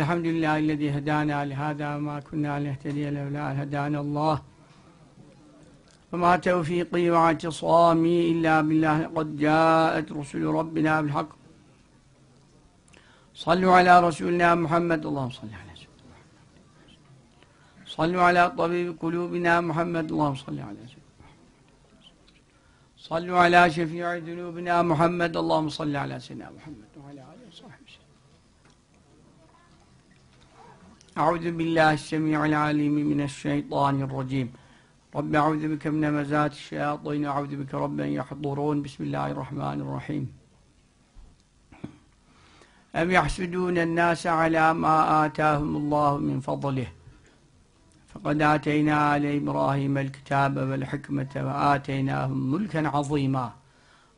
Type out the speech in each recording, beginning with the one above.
الحمد لله الذي هدانا لهذا ما كنا لنهتدي لولا هدانا الله وما توفيقي واعتصامي إلا بالله قد جاءت رسل ربنا بالحق صلوا على رسولنا محمد اللهم صل على سيدنا محمد صلوا على طبيب قلوبنا محمد اللهم صل على سيدنا محمد صلوا على شفيع ذنوبنا محمد اللهم صل على سيدنا محمد وعلى آله أعوذ بالله السميع العليم من الشيطان الرجيم رب أعوذ بك من مزات الشياطين أعوذ بك رب أن يحضرون بسم الله الرحمن الرحيم أم يحسدون الناس على ما آتاهم الله من فضله فقد آتينا آل إبراهيم الكتاب والحكمة وآتيناهم ملكا عظيما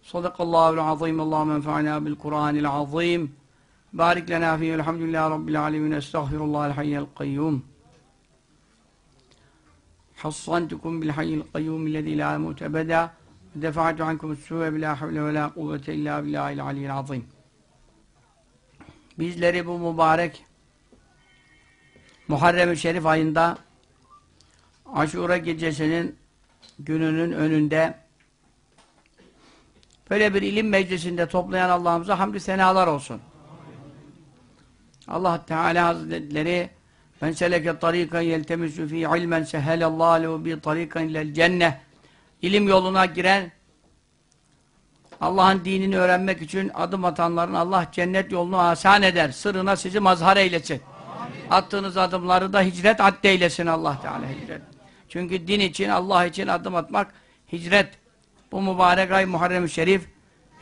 صدق الله العظيم اللهم انفعنا بالقرآن العظيم Barik lena fihi elhamdülillahi rabbil alemin estağfirullahal hayyel kayyum hassantukum bil hayyil kayyum illezi la emut ebeda defa'tu ankum suve bila havle ve la kuvvete illa billahil aliyyil azim bizleri bu mübarek Muharrem-i Şerif ayında Aşura gecesinin gününün önünde böyle bir ilim meclisinde toplayan Allah'ımıza hamdü senalar olsun. Allah Teala Hazretleri ben seleke tarikan yeltemisu fi ilmen sehelallahu lehu bi tarikan ilel cennet ilim yoluna giren Allah'ın dinini öğrenmek için adım atanların Allah cennet yolunu asan eder. Sırrına sizi mazhar eylesin. Amin. Attığınız adımları da hicret adde eylesin Allah Teala hicret. Çünkü din için, Allah için adım atmak hicret. Bu mübarek ay Muharrem-i Şerif,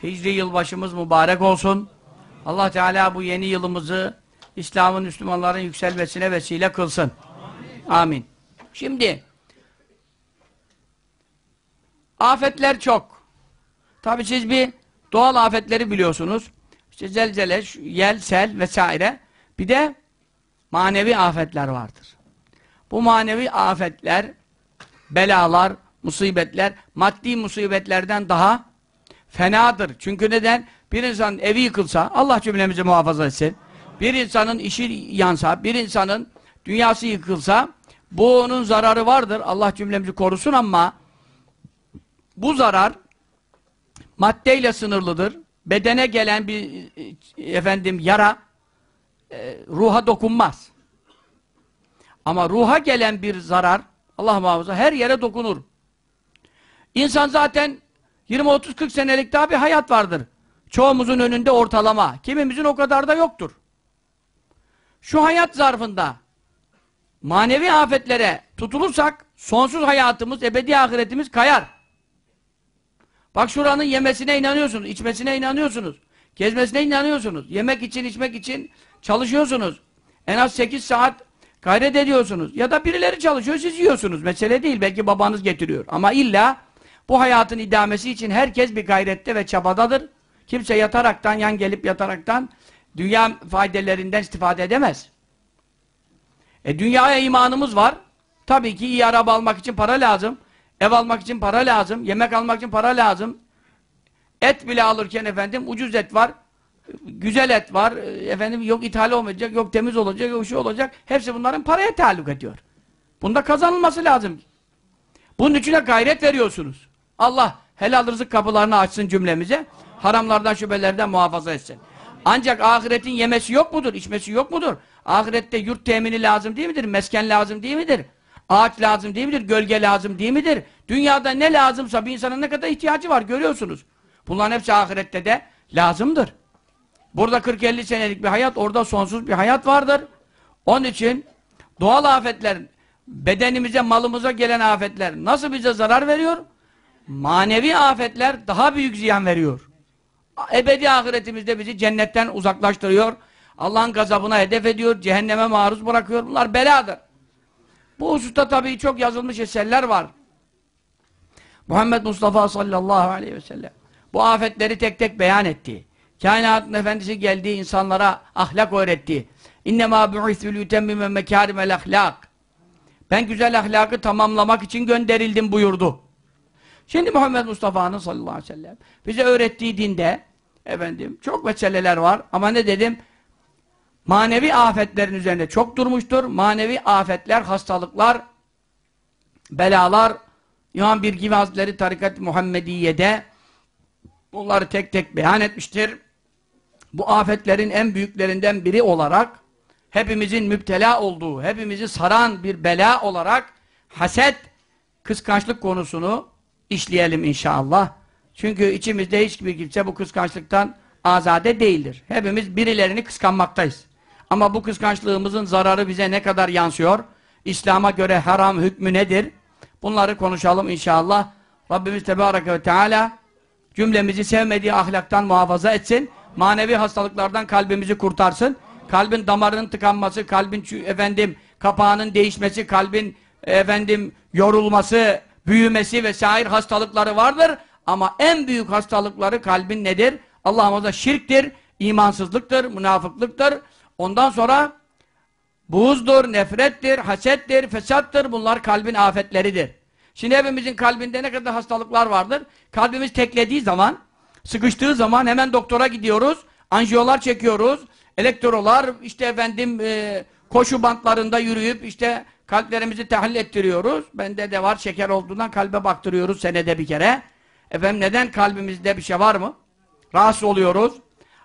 Hicri yılbaşımız mübarek olsun. Allah Teala bu yeni yılımızı İslam'ın Müslümanların yükselmesine vesile kılsın. Amin. Amin. Şimdi afetler çok. Tabii siz bir doğal afetleri biliyorsunuz. İşte zelzele, yel, sel vesaire. Bir de manevi afetler vardır. Bu manevi afetler, belalar, musibetler, maddi musibetlerden daha fenadır. Çünkü neden? Bir insan evi yıkılsa, Allah cümlemizi muhafaza etsin bir insanın işi yansa, bir insanın dünyası yıkılsa bu onun zararı vardır. Allah cümlemizi korusun ama bu zarar maddeyle sınırlıdır. Bedene gelen bir efendim yara e, ruha dokunmaz. Ama ruha gelen bir zarar Allah muhafaza her yere dokunur. İnsan zaten 20-30-40 senelik daha bir hayat vardır. Çoğumuzun önünde ortalama. Kimimizin o kadar da yoktur şu hayat zarfında manevi afetlere tutulursak sonsuz hayatımız, ebedi ahiretimiz kayar. Bak şuranın yemesine inanıyorsunuz, içmesine inanıyorsunuz, gezmesine inanıyorsunuz. Yemek için, içmek için çalışıyorsunuz. En az 8 saat gayret ediyorsunuz. Ya da birileri çalışıyor, siz yiyorsunuz. Mesele değil, belki babanız getiriyor. Ama illa bu hayatın idamesi için herkes bir gayrette ve çabadadır. Kimse yataraktan, yan gelip yataraktan Dünya faydelerinden istifade edemez. E dünyaya imanımız var. Tabii ki iyi araba almak için para lazım. Ev almak için para lazım. Yemek almak için para lazım. Et bile alırken efendim ucuz et var. Güzel et var. E, efendim yok ithal olmayacak, yok temiz olacak, yok şu olacak. Hepsi bunların paraya taalluk ediyor. Bunda kazanılması lazım. Bunun içine gayret veriyorsunuz. Allah helal rızık kapılarını açsın cümlemize. Haramlardan, şüphelerden muhafaza etsin. Ancak ahiretin yemesi yok mudur? içmesi yok mudur? Ahirette yurt temini lazım değil midir? Mesken lazım değil midir? Ağaç lazım değil midir? Gölge lazım değil midir? Dünyada ne lazımsa bir insanın ne kadar ihtiyacı var görüyorsunuz. Bunların hepsi ahirette de lazımdır. Burada 40-50 senelik bir hayat, orada sonsuz bir hayat vardır. Onun için doğal afetler, bedenimize, malımıza gelen afetler nasıl bize zarar veriyor? Manevi afetler daha büyük ziyan veriyor ebedi ahiretimizde bizi cennetten uzaklaştırıyor. Allah'ın gazabına hedef ediyor, cehenneme maruz bırakıyor. Bunlar beladır. Bu hususta tabii çok yazılmış eserler var. Muhammed Mustafa sallallahu aleyhi ve sellem bu afetleri tek tek beyan etti. Kainatın efendisi geldi, insanlara ahlak öğretti. İnnemâ bu'ithül yütemmime mekârimel ahlak. Ben güzel ahlakı tamamlamak için gönderildim buyurdu. Şimdi Muhammed Mustafa'nın sallallahu aleyhi ve sellem bize öğrettiği dinde efendim çok meseleler var ama ne dedim? Manevi afetlerin üzerine çok durmuştur. Manevi afetler, hastalıklar, belalar İmam Birgivi Hazretleri Tarikat Muhammediye'de bunları tek tek beyan etmiştir. Bu afetlerin en büyüklerinden biri olarak hepimizin müptela olduğu, hepimizi saran bir bela olarak haset, kıskançlık konusunu işleyelim inşallah. Çünkü içimizde hiçbir kimse bu kıskançlıktan azade değildir. Hepimiz birilerini kıskanmaktayız. Ama bu kıskançlığımızın zararı bize ne kadar yansıyor? İslam'a göre haram hükmü nedir? Bunları konuşalım inşallah. Rabbimiz Tebareke ve Teala cümlemizi sevmediği ahlaktan muhafaza etsin. Manevi hastalıklardan kalbimizi kurtarsın. Kalbin damarının tıkanması, kalbin efendim kapağının değişmesi, kalbin efendim yorulması, büyümesi vesaire hastalıkları vardır. Ama en büyük hastalıkları kalbin nedir? Allah'ımıza şirktir, imansızlıktır, münafıklıktır. Ondan sonra buzdur, nefrettir, hasettir, fesattır. Bunlar kalbin afetleridir. Şimdi hepimizin kalbinde ne kadar hastalıklar vardır. Kalbimiz teklediği zaman, sıkıştığı zaman hemen doktora gidiyoruz. Anjiyolar çekiyoruz. Elektrolar, işte efendim e, koşu bantlarında yürüyüp işte Kalplerimizi tahlil ettiriyoruz. Bende de var şeker olduğundan kalbe baktırıyoruz senede bir kere. Efendim neden kalbimizde bir şey var mı? Rahatsız oluyoruz.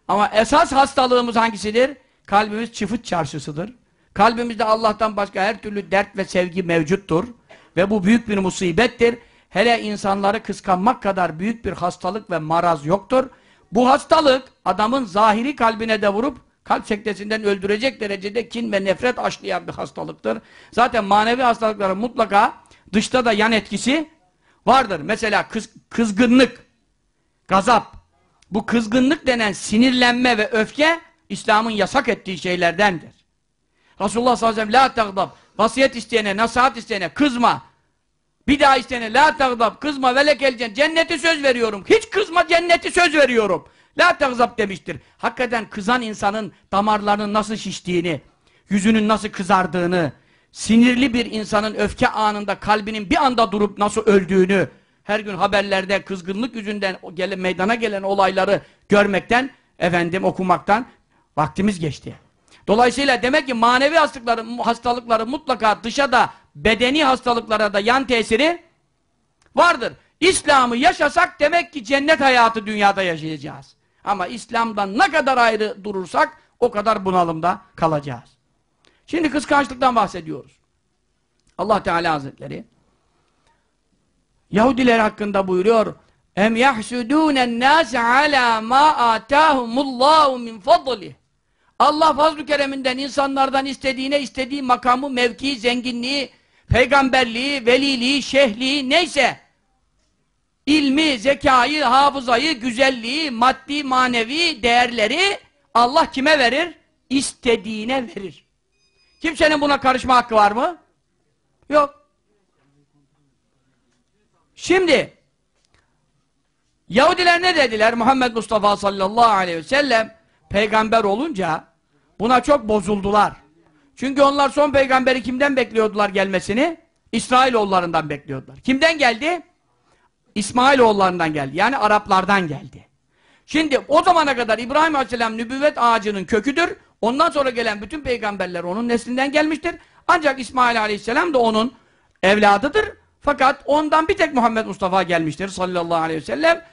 Ama esas hastalığımız hangisidir? Kalbimiz çıfıt çarşısıdır. Kalbimizde Allah'tan başka her türlü dert ve sevgi mevcuttur. Ve bu büyük bir musibettir. Hele insanları kıskanmak kadar büyük bir hastalık ve maraz yoktur. Bu hastalık adamın zahiri kalbine de vurup Kalp sektesinden öldürecek derecede kin ve nefret aşlayan bir hastalıktır. Zaten manevi hastalıkların mutlaka dışta da yan etkisi vardır. Mesela kız, kızgınlık, gazap. Bu kızgınlık denen sinirlenme ve öfke İslam'ın yasak ettiği şeylerdendir. Resulullah sallallahu aleyhi ve sellem la tagdab vasiyet isteyene, nasihat isteyene kızma. Bir daha isteyene la tagdab kızma ve lekel Cenneti söz veriyorum. Hiç kızma cenneti söz veriyorum. La tegzap demiştir. Hakikaten kızan insanın damarlarının nasıl şiştiğini, yüzünün nasıl kızardığını, sinirli bir insanın öfke anında kalbinin bir anda durup nasıl öldüğünü, her gün haberlerde kızgınlık yüzünden meydana gelen olayları görmekten, efendim okumaktan vaktimiz geçti. Dolayısıyla demek ki manevi hastalıkları, hastalıkları mutlaka dışa da bedeni hastalıklara da yan tesiri vardır. İslam'ı yaşasak demek ki cennet hayatı dünyada yaşayacağız. Ama İslam'dan ne kadar ayrı durursak o kadar bunalımda kalacağız. Şimdi kıskançlıktan bahsediyoruz. Allah Teala Hazretleri Yahudiler hakkında buyuruyor Em yahsudûnen nâse alâ mâ âtâhumullâhu min fadlih Allah fazl-ı kereminden insanlardan istediğine istediği makamı, mevkii, zenginliği, peygamberliği, veliliği, şehliği neyse ilmi, zekayı, hafızayı, güzelliği, maddi, manevi değerleri Allah kime verir? İstediğine verir. Kimsenin buna karışma hakkı var mı? Yok. Şimdi Yahudiler ne dediler? Muhammed Mustafa sallallahu aleyhi ve sellem peygamber olunca buna çok bozuldular. Çünkü onlar son peygamberi kimden bekliyordular gelmesini? İsrailoğullarından bekliyordular. Kimden geldi? İsmail İsmailoğullarından geldi. Yani Araplardan geldi. Şimdi o zamana kadar İbrahim Aleyhisselam nübüvvet ağacının köküdür. Ondan sonra gelen bütün peygamberler onun neslinden gelmiştir. Ancak İsmail Aleyhisselam da onun evladıdır. Fakat ondan bir tek Muhammed Mustafa gelmiştir sallallahu aleyhi ve sellem.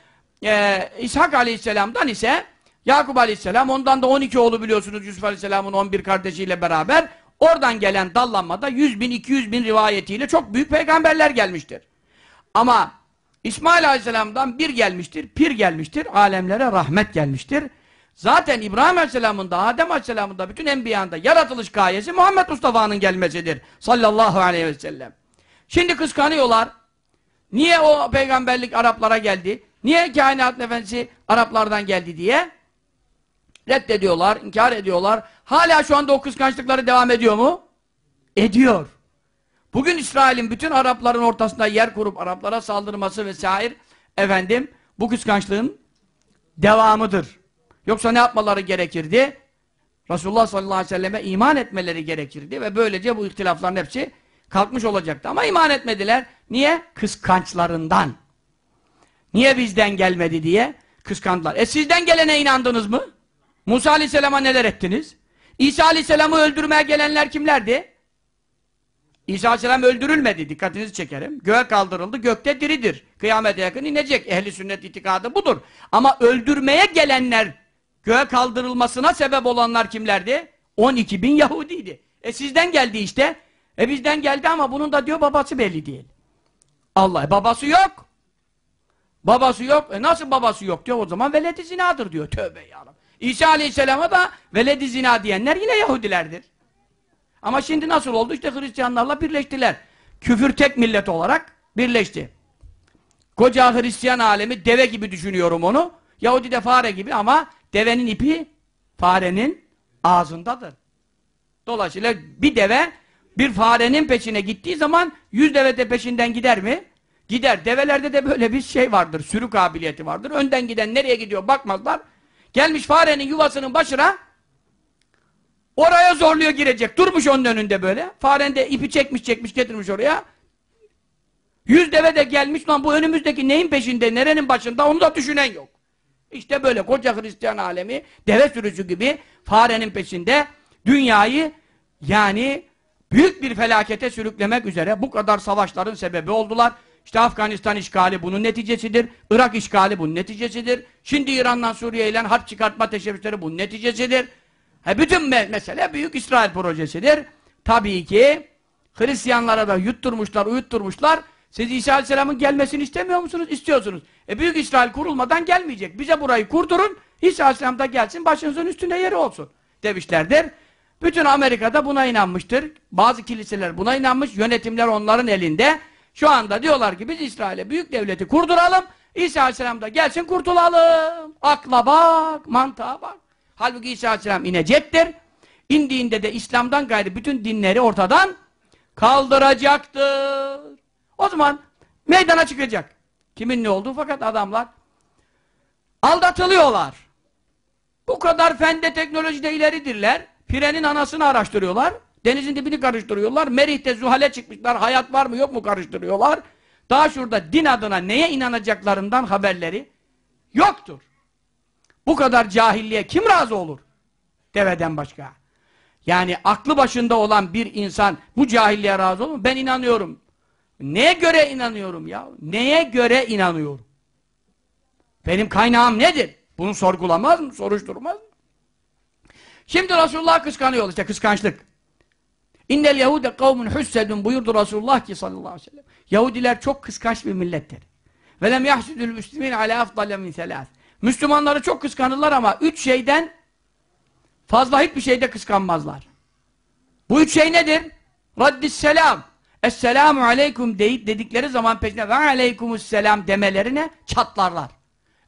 Ee, İshak Aleyhisselam'dan ise Yakup Aleyhisselam, ondan da 12 oğlu biliyorsunuz Yusuf Aleyhisselam'ın 11 kardeşiyle beraber. Oradan gelen dallanmada 100 bin, 200 bin rivayetiyle çok büyük peygamberler gelmiştir. Ama İsmail Aleyhisselam'dan bir gelmiştir, pir gelmiştir, alemlere rahmet gelmiştir. Zaten İbrahim Aleyhisselam'ın da, Adem Aleyhisselam'ın da, bütün enbiyanda yaratılış gayesi Muhammed Mustafa'nın gelmesidir. Sallallahu aleyhi ve sellem. Şimdi kıskanıyorlar. Niye o peygamberlik Araplara geldi? Niye kainat efendisi Araplardan geldi diye? Reddediyorlar, inkar ediyorlar. Hala şu anda o kıskançlıkları devam ediyor mu? Ediyor. Bugün İsrail'in bütün Arapların ortasında yer kurup Araplara saldırması vesaire efendim bu kıskançlığın devamıdır. Yoksa ne yapmaları gerekirdi? Resulullah sallallahu aleyhi ve selleme iman etmeleri gerekirdi ve böylece bu ihtilafların hepsi kalkmış olacaktı. Ama iman etmediler. Niye? Kıskançlarından. Niye bizden gelmedi diye kıskandılar. E sizden gelene inandınız mı? Musa aleyhisselama neler ettiniz? İsa aleyhisselamı öldürmeye gelenler kimlerdi? İsa Aleyhisselam öldürülmedi, dikkatinizi çekerim. Göğe kaldırıldı, gökte diridir. Kıyamete yakın inecek. Ehli sünnet itikadı budur. Ama öldürmeye gelenler, göğe kaldırılmasına sebep olanlar kimlerdi? 12 bin Yahudiydi. E sizden geldi işte. E bizden geldi ama bunun da diyor babası belli değil. Allah, e babası yok. Babası yok. E nasıl babası yok diyor o zaman veled zinadır diyor. Tövbe yarabbim. İsa Aleyhisselam'a da veled zina diyenler yine Yahudilerdir. Ama şimdi nasıl oldu? İşte Hristiyanlarla birleştiler. Küfür tek millet olarak birleşti. Koca Hristiyan alemi deve gibi düşünüyorum onu. Yahudi de fare gibi ama devenin ipi farenin ağzındadır. Dolayısıyla bir deve bir farenin peşine gittiği zaman yüz deve de peşinden gider mi? Gider. Develerde de böyle bir şey vardır. Sürü kabiliyeti vardır. Önden giden nereye gidiyor bakmazlar. Gelmiş farenin yuvasının başına Oraya zorluyor girecek. Durmuş onun önünde böyle. Faren de ipi çekmiş çekmiş getirmiş oraya. Yüz deve de gelmiş lan bu önümüzdeki neyin peşinde, nerenin başında onu da düşünen yok. İşte böyle koca Hristiyan alemi deve sürücü gibi farenin peşinde dünyayı yani büyük bir felakete sürüklemek üzere bu kadar savaşların sebebi oldular. İşte Afganistan işgali bunun neticesidir. Irak işgali bunun neticesidir. Şimdi İran'dan Suriye'yle harp çıkartma teşebbüsleri bunun neticesidir. He, bütün me mesele Büyük İsrail projesidir. Tabii ki Hristiyanlara da yutturmuşlar, uyutturmuşlar. Siz İsa Aleyhisselam'ın gelmesini istemiyor musunuz? İstiyorsunuz. E Büyük İsrail kurulmadan gelmeyecek. Bize burayı kurdurun, İsa Aleyhisselam da gelsin, başınızın üstünde yeri olsun demişlerdir. Bütün Amerika'da buna inanmıştır. Bazı kiliseler buna inanmış, yönetimler onların elinde. Şu anda diyorlar ki biz İsrail'e büyük devleti kurduralım, İsa Aleyhisselam da gelsin kurtulalım. Akla bak, mantığa bak. Halbuki İsa Aleyhisselam inecektir. İndiğinde de İslam'dan gayrı bütün dinleri ortadan kaldıracaktır. O zaman meydana çıkacak. Kimin ne olduğu fakat adamlar aldatılıyorlar. Bu kadar fende teknolojide ileridirler. Pirenin anasını araştırıyorlar. Denizin dibini karıştırıyorlar. Merih'te zuhale çıkmışlar. Hayat var mı yok mu karıştırıyorlar. Daha şurada din adına neye inanacaklarından haberleri yoktur. Bu kadar cahilliğe kim razı olur? Deveden başka. Yani aklı başında olan bir insan bu cahilliğe razı olur mu? Ben inanıyorum. Neye göre inanıyorum ya? Neye göre inanıyorum? Benim kaynağım nedir? Bunu sorgulamaz mı? Soruşturmaz mı? Şimdi Resulullah kıskanıyor işte kıskançlık. İnnel Yahude kavmun hüssedun buyurdu Resulullah ki sallallahu aleyhi ve sellem. Yahudiler çok kıskanç bir millettir. Ve lem yahsudul müslimin ala afdale min selâs. Müslümanları çok kıskanırlar ama üç şeyden fazla hiçbir şeyde kıskanmazlar. Bu üç şey nedir? Raddisselam. Esselamu aleyküm deyip dedikleri zaman peşine ve aleykumusselam demelerine çatlarlar.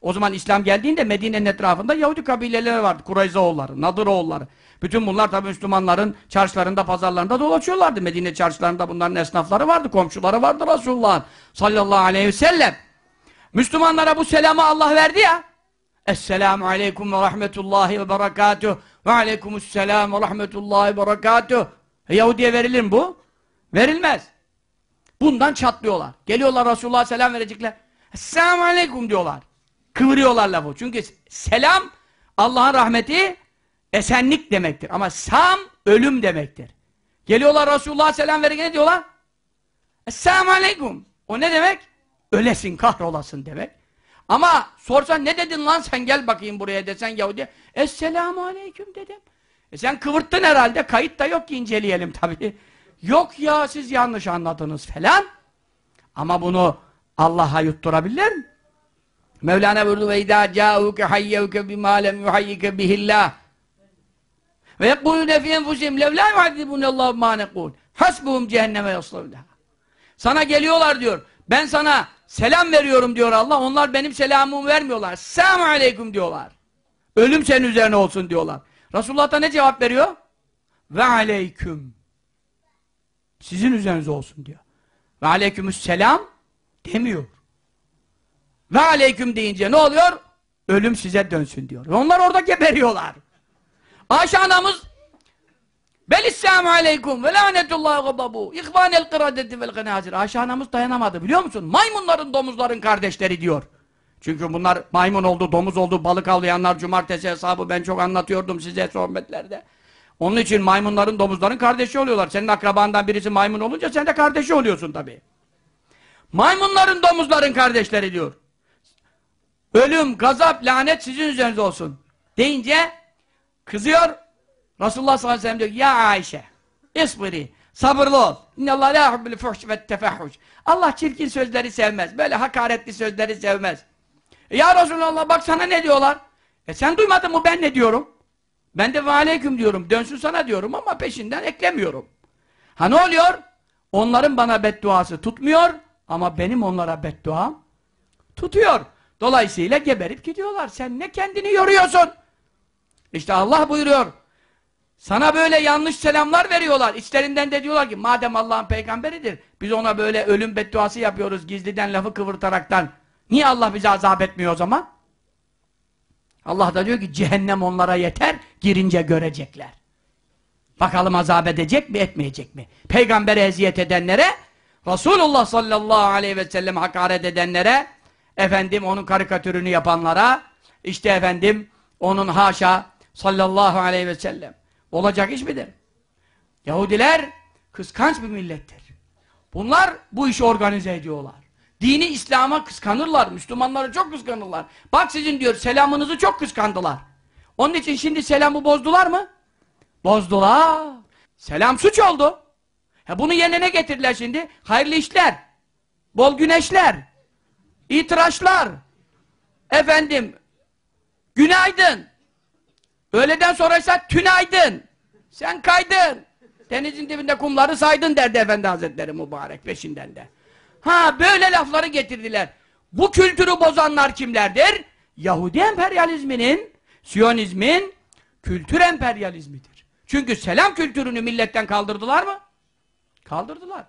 O zaman İslam geldiğinde Medine'nin etrafında Yahudi kabileleri vardı. Kureyzoğulları, Nadıroğulları. Bütün bunlar tabi Müslümanların çarşılarında, pazarlarında dolaşıyorlardı. Medine çarşılarında bunların esnafları vardı, komşuları vardı Resulullah sallallahu aleyhi ve sellem. Müslümanlara bu selamı Allah verdi ya. Esselamu aleyküm ve rahmetullahi ve berekatuh. Ve aleykümüsselam ve rahmetullahi ve berekatuh. E, Yahudiye verilir mi bu? Verilmez. Bundan çatlıyorlar. Geliyorlar Resulullah'a selam verecekler. Esselamu aleyküm diyorlar. Kıvırıyorlar lafı. Çünkü selam Allah'ın rahmeti esenlik demektir. Ama sam ölüm demektir. Geliyorlar Resulullah'a selam verirken ne diyorlar? Esselamu aleyküm. O ne demek? Ölesin kahrolasın demek. Ama sorsan ne dedin lan sen gel bakayım buraya desen Yahudi. Esselamu aleyküm dedim. E sen kıvırttın herhalde kayıt da yok ki inceleyelim tabii. Yok ya siz yanlış anladınız falan. Ama bunu Allah'a yutturabilir mi? Mevlana buyurdu ve idâ câûke hayyevke bimâ lem yuhayyike bihillâh ve yekûlûne fî enfusihim lev lâ yuhadibûnellâhu mâ nekûl hasbuhum cehenneme yaslavlâh sana geliyorlar diyor ben sana Selam veriyorum diyor Allah. Onlar benim selamımı vermiyorlar. Selamu aleyküm diyorlar. Ölüm senin üzerine olsun diyorlar. Resulullah da ne cevap veriyor? Ve aleyküm. Sizin üzerinize olsun diyor. Ve aleykümü selam demiyor. Ve aleyküm deyince ne oluyor? Ölüm size dönsün diyor. Ve onlar orada geberiyorlar. Ayşe anamız Belisselamu aleykum ve lanetullahi gababu İhvanel kıradeti vel genazir Ayşe anamız dayanamadı biliyor musun? Maymunların domuzların kardeşleri diyor. Çünkü bunlar maymun oldu, domuz oldu, balık avlayanlar cumartesi hesabı ben çok anlatıyordum size sohbetlerde. Onun için maymunların domuzların kardeşi oluyorlar. Senin akrabandan birisi maymun olunca sen de kardeşi oluyorsun tabi. Maymunların domuzların kardeşleri diyor. Ölüm, gazap, lanet sizin üzerinize olsun. Deyince kızıyor, Resulullah sallallahu aleyhi ve sellem diyor ya Ayşe isbiri sabırlı ol. İnnallâh lâ hubbül fuhş ve tefahhuş. Allah çirkin sözleri sevmez. Böyle hakaretli sözleri sevmez. E ya Resulallah bak sana ne diyorlar? E sen duymadın mı ben ne diyorum? Ben de aleyküm diyorum. Dönsün sana diyorum ama peşinden eklemiyorum. Ha ne oluyor? Onların bana bedduası tutmuyor ama benim onlara bedduam tutuyor. Dolayısıyla geberip gidiyorlar. Sen ne kendini yoruyorsun? İşte Allah buyuruyor. Sana böyle yanlış selamlar veriyorlar. İçlerinden de diyorlar ki madem Allah'ın peygamberidir biz ona böyle ölüm bedduası yapıyoruz gizliden lafı kıvırtaraktan. Niye Allah bizi azap etmiyor o zaman? Allah da diyor ki cehennem onlara yeter girince görecekler. Bakalım azap edecek mi etmeyecek mi? Peygambere eziyet edenlere Resulullah sallallahu aleyhi ve sellem hakaret edenlere efendim onun karikatürünü yapanlara işte efendim onun haşa sallallahu aleyhi ve sellem Olacak iş midir? Yahudiler kıskanç bir millettir. Bunlar bu işi organize ediyorlar. Dini İslam'a kıskanırlar. Müslümanları çok kıskanırlar. Bak sizin diyor selamınızı çok kıskandılar. Onun için şimdi selamı bozdular mı? Bozdular. Selam suç oldu. He bunu yerine ne getirdiler şimdi? Hayırlı işler. Bol güneşler. İtiraçlar. Efendim. Günaydın. Öğleden sonra ise tünaydın. Sen kaydın. Denizin dibinde kumları saydın derdi Efendi Hazretleri mübarek peşinden de. Ha böyle lafları getirdiler. Bu kültürü bozanlar kimlerdir? Yahudi emperyalizminin, Siyonizmin kültür emperyalizmidir. Çünkü selam kültürünü milletten kaldırdılar mı? Kaldırdılar.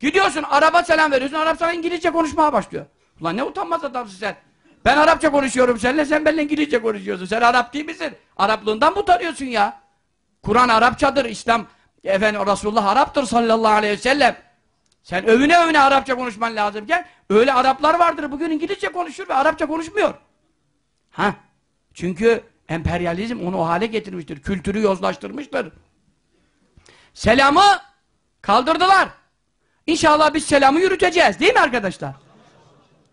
Gidiyorsun araba selam veriyorsun, Arap sana İngilizce konuşmaya başlıyor. Ulan ne utanmaz adamsın sen. Ben Arapça konuşuyorum seninle, sen benimle İngilizce konuşuyorsun. Sen Arap değil misin? Araplığından mı utanıyorsun ya? Kur'an Arapçadır, İslam, efendim Resulullah Arap'tır sallallahu aleyhi ve sellem. Sen övüne övüne Arapça konuşman lazımken, öyle Araplar vardır bugün İngilizce konuşur ve Arapça konuşmuyor. Ha? Çünkü emperyalizm onu o hale getirmiştir, kültürü yozlaştırmıştır. Selamı kaldırdılar. İnşallah biz selamı yürüteceğiz değil mi arkadaşlar?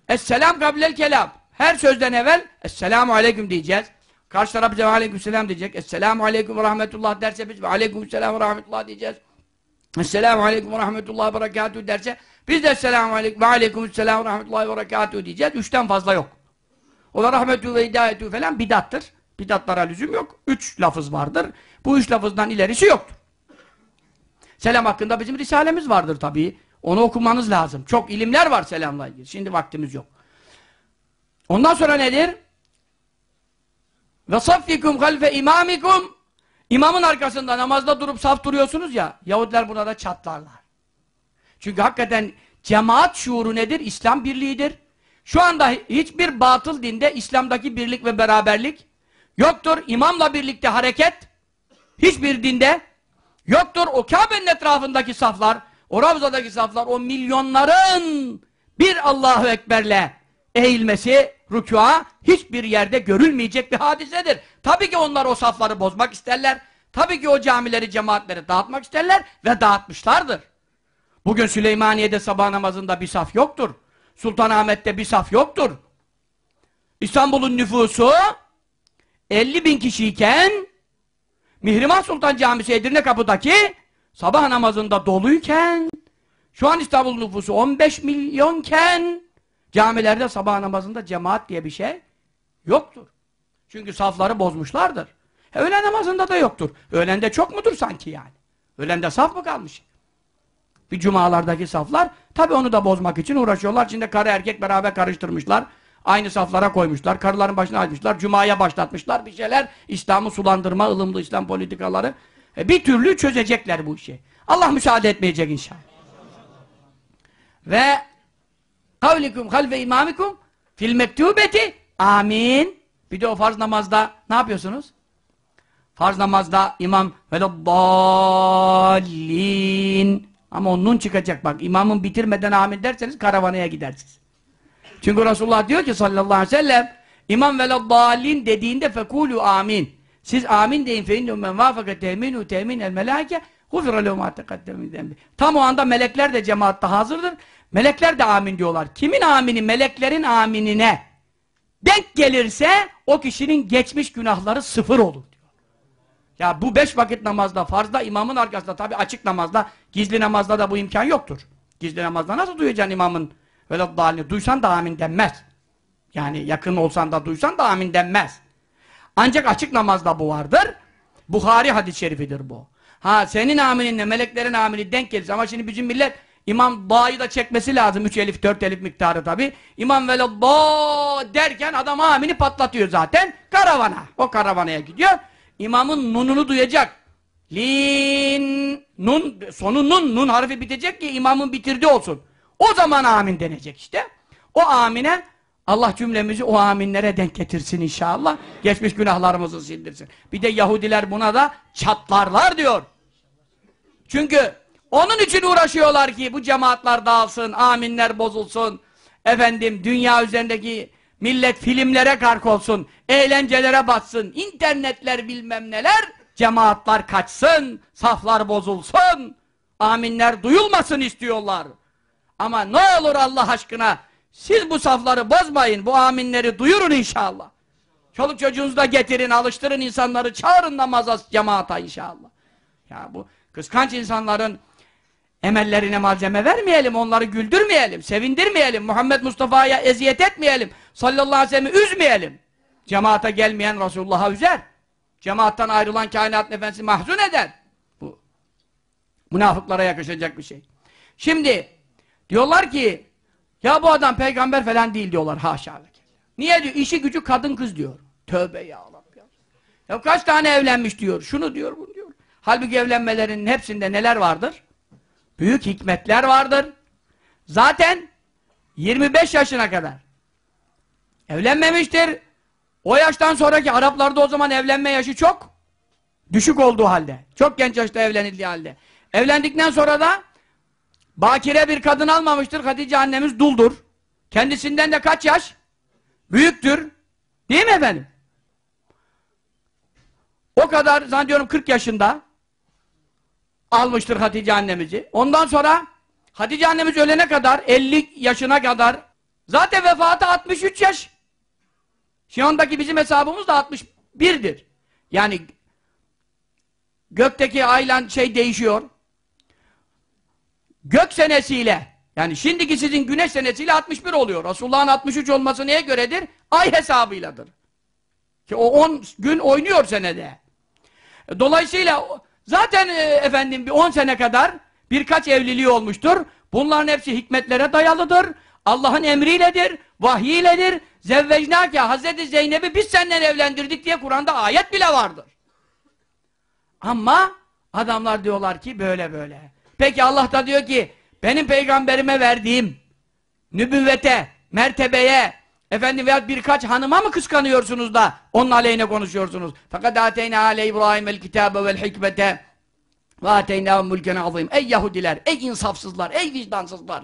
Esselam kabilel kelam. Her sözden evvel Esselamu Aleyküm diyeceğiz. Karşı taraf bize Aleyküm Selam diyecek. Esselamu Aleyküm ve Rahmetullah derse biz Aleyküm Selam ve Rahmetullah diyeceğiz. Esselamu Aleyküm ve Rahmetullah ve Berekatuhu derse biz de Esselamu Aleyküm ve Aleyküm Selam ve Rahmetullah ve Berekatuhu diyeceğiz. Üçten fazla yok. O da rahmetü ve hidayetü falan bidattır. Bidatlara lüzum yok. Üç lafız vardır. Bu üç lafızdan ilerisi yoktur. Selam hakkında bizim risalemiz vardır tabii. Onu okumanız lazım. Çok ilimler var selamla ilgili. Şimdi vaktimiz yok. Ondan sonra nedir? Ve saffikum halfe imamikum İmamın arkasında namazda durup saf duruyorsunuz ya Yahudiler buna da çatlarlar. Çünkü hakikaten cemaat şuuru nedir? İslam birliğidir. Şu anda hiçbir batıl dinde İslam'daki birlik ve beraberlik yoktur. İmamla birlikte hareket hiçbir dinde yoktur. O Kabe'nin etrafındaki saflar, o Ravza'daki saflar, o milyonların bir Allahu Ekber'le eğilmesi rükua hiçbir yerde görülmeyecek bir hadisedir. Tabii ki onlar o safları bozmak isterler. Tabii ki o camileri, cemaatleri dağıtmak isterler ve dağıtmışlardır. Bugün Süleymaniye'de sabah namazında bir saf yoktur. Sultanahmet'te bir saf yoktur. İstanbul'un nüfusu 50 bin kişiyken Mihrimah Sultan Camisi Edirne Kapı'daki sabah namazında doluyken şu an İstanbul nüfusu 15 milyonken Camilerde sabah namazında cemaat diye bir şey yoktur. Çünkü safları bozmuşlardır. He, öğlen namazında da yoktur. Öğlende çok mudur sanki yani? Öğlende saf mı kalmış? Bir cumalardaki saflar, tabi onu da bozmak için uğraşıyorlar. Şimdi karı erkek beraber karıştırmışlar. Aynı saflara koymuşlar, karıların başına açmışlar, cumaya başlatmışlar bir şeyler. İslam'ı sulandırma, ılımlı İslam politikaları. E, bir türlü çözecekler bu işi. Allah müsaade etmeyecek inşallah. Ve kavlikum halve imamikum fil mektubeti amin. Bir de o farz namazda ne yapıyorsunuz? Farz namazda imam veleddallin ama onun çıkacak bak imamın bitirmeden amin derseniz karavanaya gidersiniz. Çünkü Resulullah diyor ki sallallahu aleyhi ve sellem imam veleddallin dediğinde fekulu amin. Siz amin deyin fe innu men vafaka teminu temin el melâike Gufira lehu ma tekaddem Tam o anda melekler de cemaatte hazırdır. Melekler de amin diyorlar. Kimin amini? Meleklerin aminine denk gelirse o kişinin geçmiş günahları sıfır olur diyor. Ya bu beş vakit namazda, farzda, imamın arkasında tabi açık namazda, gizli namazda da bu imkan yoktur. Gizli namazda nasıl duyacaksın imamın öyle dalini? Duysan da amin denmez. Yani yakın olsan da duysan da amin denmez. Ancak açık namazda bu vardır. Buhari hadis-i şerifidir bu. Ha senin amirinle meleklerin amini denk gelirse ama şimdi bizim millet imam da'yı da çekmesi lazım. Üç elif, dört elif miktarı tabi. İmam vela da derken adam amini patlatıyor zaten. Karavana. O karavanaya gidiyor. İmamın nununu duyacak. Lin. Nun. Sonu nun. Nun harfi bitecek ki imamın bitirdi olsun. O zaman amin denecek işte. O amine Allah cümlemizi o aminlere denk getirsin inşallah. Geçmiş günahlarımızı sildirsin. Bir de Yahudiler buna da çatlarlar diyor. Çünkü onun için uğraşıyorlar ki bu cemaatler dağılsın, aminler bozulsun. Efendim dünya üzerindeki millet filmlere kark olsun, eğlencelere batsın, internetler bilmem neler, cemaatler kaçsın, saflar bozulsun, aminler duyulmasın istiyorlar. Ama ne olur Allah aşkına siz bu safları bozmayın, bu aminleri duyurun inşallah. Çoluk çocuğunuzu da getirin, alıştırın insanları, çağırın namaza, cemaata inşallah. Ya bu kıskanç insanların emellerine malzeme vermeyelim, onları güldürmeyelim, sevindirmeyelim, Muhammed Mustafa'ya eziyet etmeyelim, sallallahu aleyhi ve sellem'i üzmeyelim. Cemaata gelmeyen Resulullah'a üzer. Cemaattan ayrılan kainat nefesi mahzun eder. Bu münafıklara yakışacak bir şey. Şimdi diyorlar ki ya bu adam peygamber falan değil diyorlar haşa. Niye diyor? İşi gücü kadın kız diyor. Tövbe ya Allah. Ya. kaç tane evlenmiş diyor. Şunu diyor bunu diyor. Halbuki evlenmelerin hepsinde neler vardır? Büyük hikmetler vardır. Zaten 25 yaşına kadar evlenmemiştir. O yaştan sonraki Araplarda o zaman evlenme yaşı çok düşük olduğu halde. Çok genç yaşta evlenildiği halde. Evlendikten sonra da Bakire bir kadın almamıştır. Hatice annemiz duldur. Kendisinden de kaç yaş? Büyüktür. Değil mi efendim? O kadar zannediyorum 40 yaşında almıştır Hatice annemizi. Ondan sonra Hatice annemiz ölene kadar 50 yaşına kadar zaten vefatı 63 yaş. Şu andaki bizim hesabımız da 61'dir. Yani gökteki aylan şey değişiyor gök senesiyle yani şimdiki sizin güneş senesiyle 61 oluyor. Resulullah'ın 63 olması neye göredir? Ay hesabıyladır. Ki o 10 gün oynuyor senede. Dolayısıyla zaten e, efendim bir 10 sene kadar birkaç evliliği olmuştur. Bunların hepsi hikmetlere dayalıdır. Allah'ın emriyledir, vahiyledir. Zevvecnâke Hazreti Zeynep'i biz senden evlendirdik diye Kur'an'da ayet bile vardır. Ama adamlar diyorlar ki böyle böyle. Peki Allah da diyor ki benim peygamberime verdiğim nübüvvete, mertebeye efendim veya birkaç hanıma mı kıskanıyorsunuz da onun aleyhine konuşuyorsunuz? Fakat ateyna ale İbrahim el kitabe vel hikmete ve ateyna mulken azim. Ey Yahudiler, ey insafsızlar, ey vicdansızlar.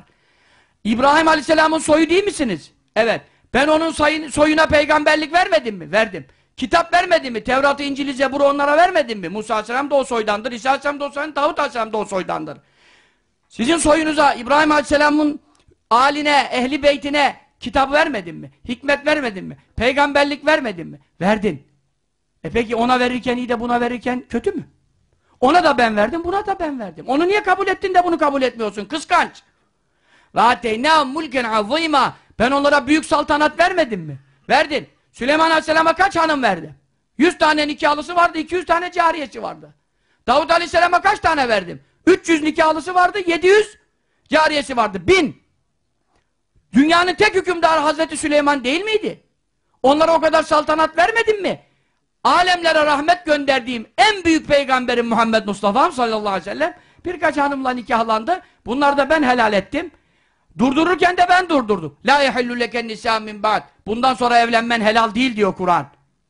İbrahim Aleyhisselam'ın soyu değil misiniz? Evet. Ben onun soyuna peygamberlik vermedim mi? Verdim. Kitap vermedin mi? Tevrat'ı, İncil'i, Zebur'u onlara vermedin mi? Musa Aleyhisselam da o soydandır, İsa Aleyhisselam da o soydandır, Davut Aleyhisselam da o soydandır. Sizin soyunuza, İbrahim Aleyhisselam'ın aline, ehli beytine kitap vermedin mi? Hikmet vermedin mi? Peygamberlik vermedin mi? Verdin. E peki ona verirken iyi de buna verirken kötü mü? Ona da ben verdim, buna da ben verdim. Onu niye kabul ettin de bunu kabul etmiyorsun? Kıskanç. وَاَتَيْنَا مُلْكَنْ عَظِيمًا Ben onlara büyük saltanat vermedim mi? Verdin. Süleyman Aleyhisselam'a kaç hanım verdi? 100 tane nikahlısı vardı, 200 tane cariyesi vardı. Davud Aleyhisselam'a kaç tane verdim? 300 nikahlısı vardı, 700 cariyesi vardı. 1000. Dünyanın tek hükümdarı Hazreti Süleyman değil miydi? Onlara o kadar saltanat vermedim mi? Alemlere rahmet gönderdiğim en büyük peygamberim Muhammed Mustafa sallallahu aleyhi ve sellem birkaç hanımla nikahlandı. Bunları da ben helal ettim. Durdururken de ben durdurdum. La yehillu leken nisa min ba'd. Bundan sonra evlenmen helal değil diyor Kur'an.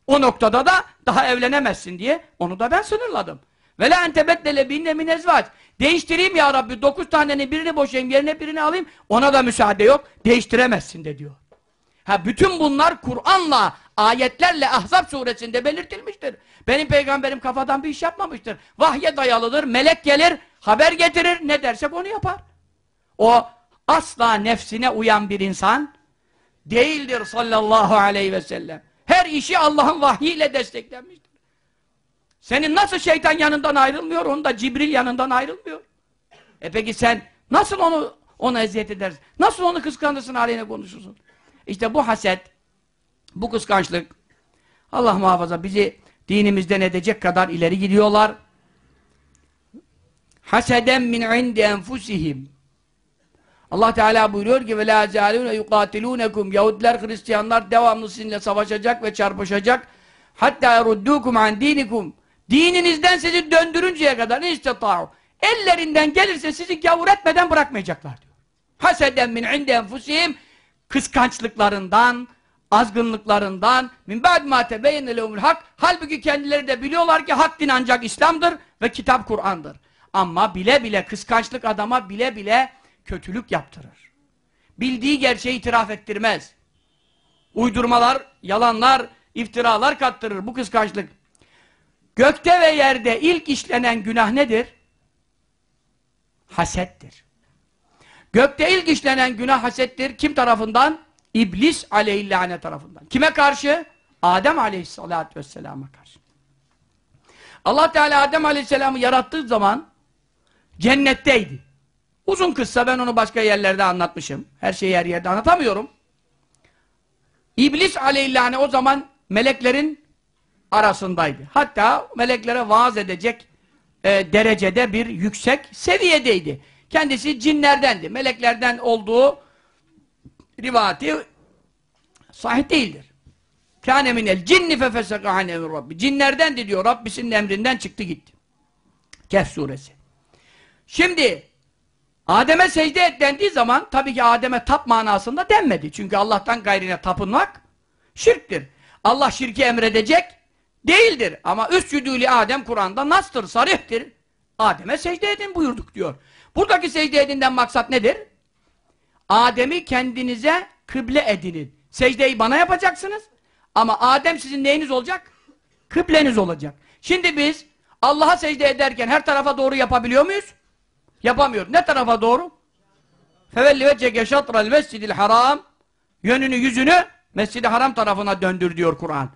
O noktada da daha evlenemezsin diye onu da ben sınırladım. Ve la entebeddele binne min ezvac. Değiştireyim ya Rabbi. Dokuz tanenin birini boşayayım yerine birini alayım. Ona da müsaade yok. Değiştiremezsin de diyor. Ha bütün bunlar Kur'an'la, ayetlerle Ahzab suresinde belirtilmiştir. Benim peygamberim kafadan bir iş yapmamıştır. Vahye dayalıdır, melek gelir, haber getirir, ne derse onu yapar. O asla nefsine uyan bir insan değildir sallallahu aleyhi ve sellem. Her işi Allah'ın vahyiyle desteklenmiştir. Senin nasıl şeytan yanından ayrılmıyor, onu da Cibril yanından ayrılmıyor. E peki sen nasıl onu ona eziyet edersin? Nasıl onu kıskanırsın, aleyhine konuşursun? İşte bu haset, bu kıskançlık, Allah muhafaza bizi dinimizden edecek kadar ileri gidiyorlar. Haseden min indi enfusihim Allah Teala buyuruyor ki وَلَا زَالُونَ يُقَاتِلُونَكُمْ Yahudiler, Hristiyanlar devamlı sizinle savaşacak ve çarpışacak. Hatta يَرُدُّوكُمْ عَنْ دِينِكُمْ Dininizden sizi döndürünceye kadar اِسْتَطَعُوا Ellerinden gelirse sizi gavur etmeden bırakmayacaklar diyor. Haseden min inde enfusihim kıskançlıklarından, azgınlıklarından min ba'd ma tebeyyene lehumul hak halbuki kendileri de biliyorlar ki hak din ancak İslam'dır ve kitap Kur'an'dır. Ama bile bile kıskançlık adama bile bile kötülük yaptırır. Bildiği gerçeği itiraf ettirmez. Uydurmalar, yalanlar, iftiralar kattırır bu kıskançlık. Gökte ve yerde ilk işlenen günah nedir? Hasettir. Gökte ilk işlenen günah hasettir. Kim tarafından? İblis aleyhillâne tarafından. Kime karşı? Adem aleyhissalâtu vesselâm'a karşı. Allah Teala Adem aleyhisselamı yarattığı zaman cennetteydi. Uzun kıssa ben onu başka yerlerde anlatmışım. Her şeyi her yerde anlatamıyorum. İblis aleyhillâne o zaman meleklerin arasındaydı. Hatta meleklere vaaz edecek e, derecede bir yüksek seviyedeydi. Kendisi cinlerdendi. Meleklerden olduğu rivati sahih değildir. Kâne minel cinni fefeseka an emir Rabbi. Cinlerdendi diyor. Rabbisinin emrinden çıktı gitti. Kehf suresi. Şimdi Adem'e secde et dendiği zaman tabii ki Adem'e tap manasında denmedi. Çünkü Allah'tan gayrine tapınmak şirktir. Allah şirki emredecek değildir. Ama üstüdülü Adem Kur'an'da nastır, sarihtir. Adem'e secde edin buyurduk diyor. Buradaki secde edinden maksat nedir? Adem'i kendinize kıble edinin. Secdeyi bana yapacaksınız. Ama Adem sizin neyiniz olacak? Kıbleniz olacak. Şimdi biz Allah'a secde ederken her tarafa doğru yapabiliyor muyuz? Yapamıyor. Ne tarafa doğru? Fevelli vecege şatral mescidil haram yönünü yüzünü mescidi haram tarafına döndür diyor Kur'an.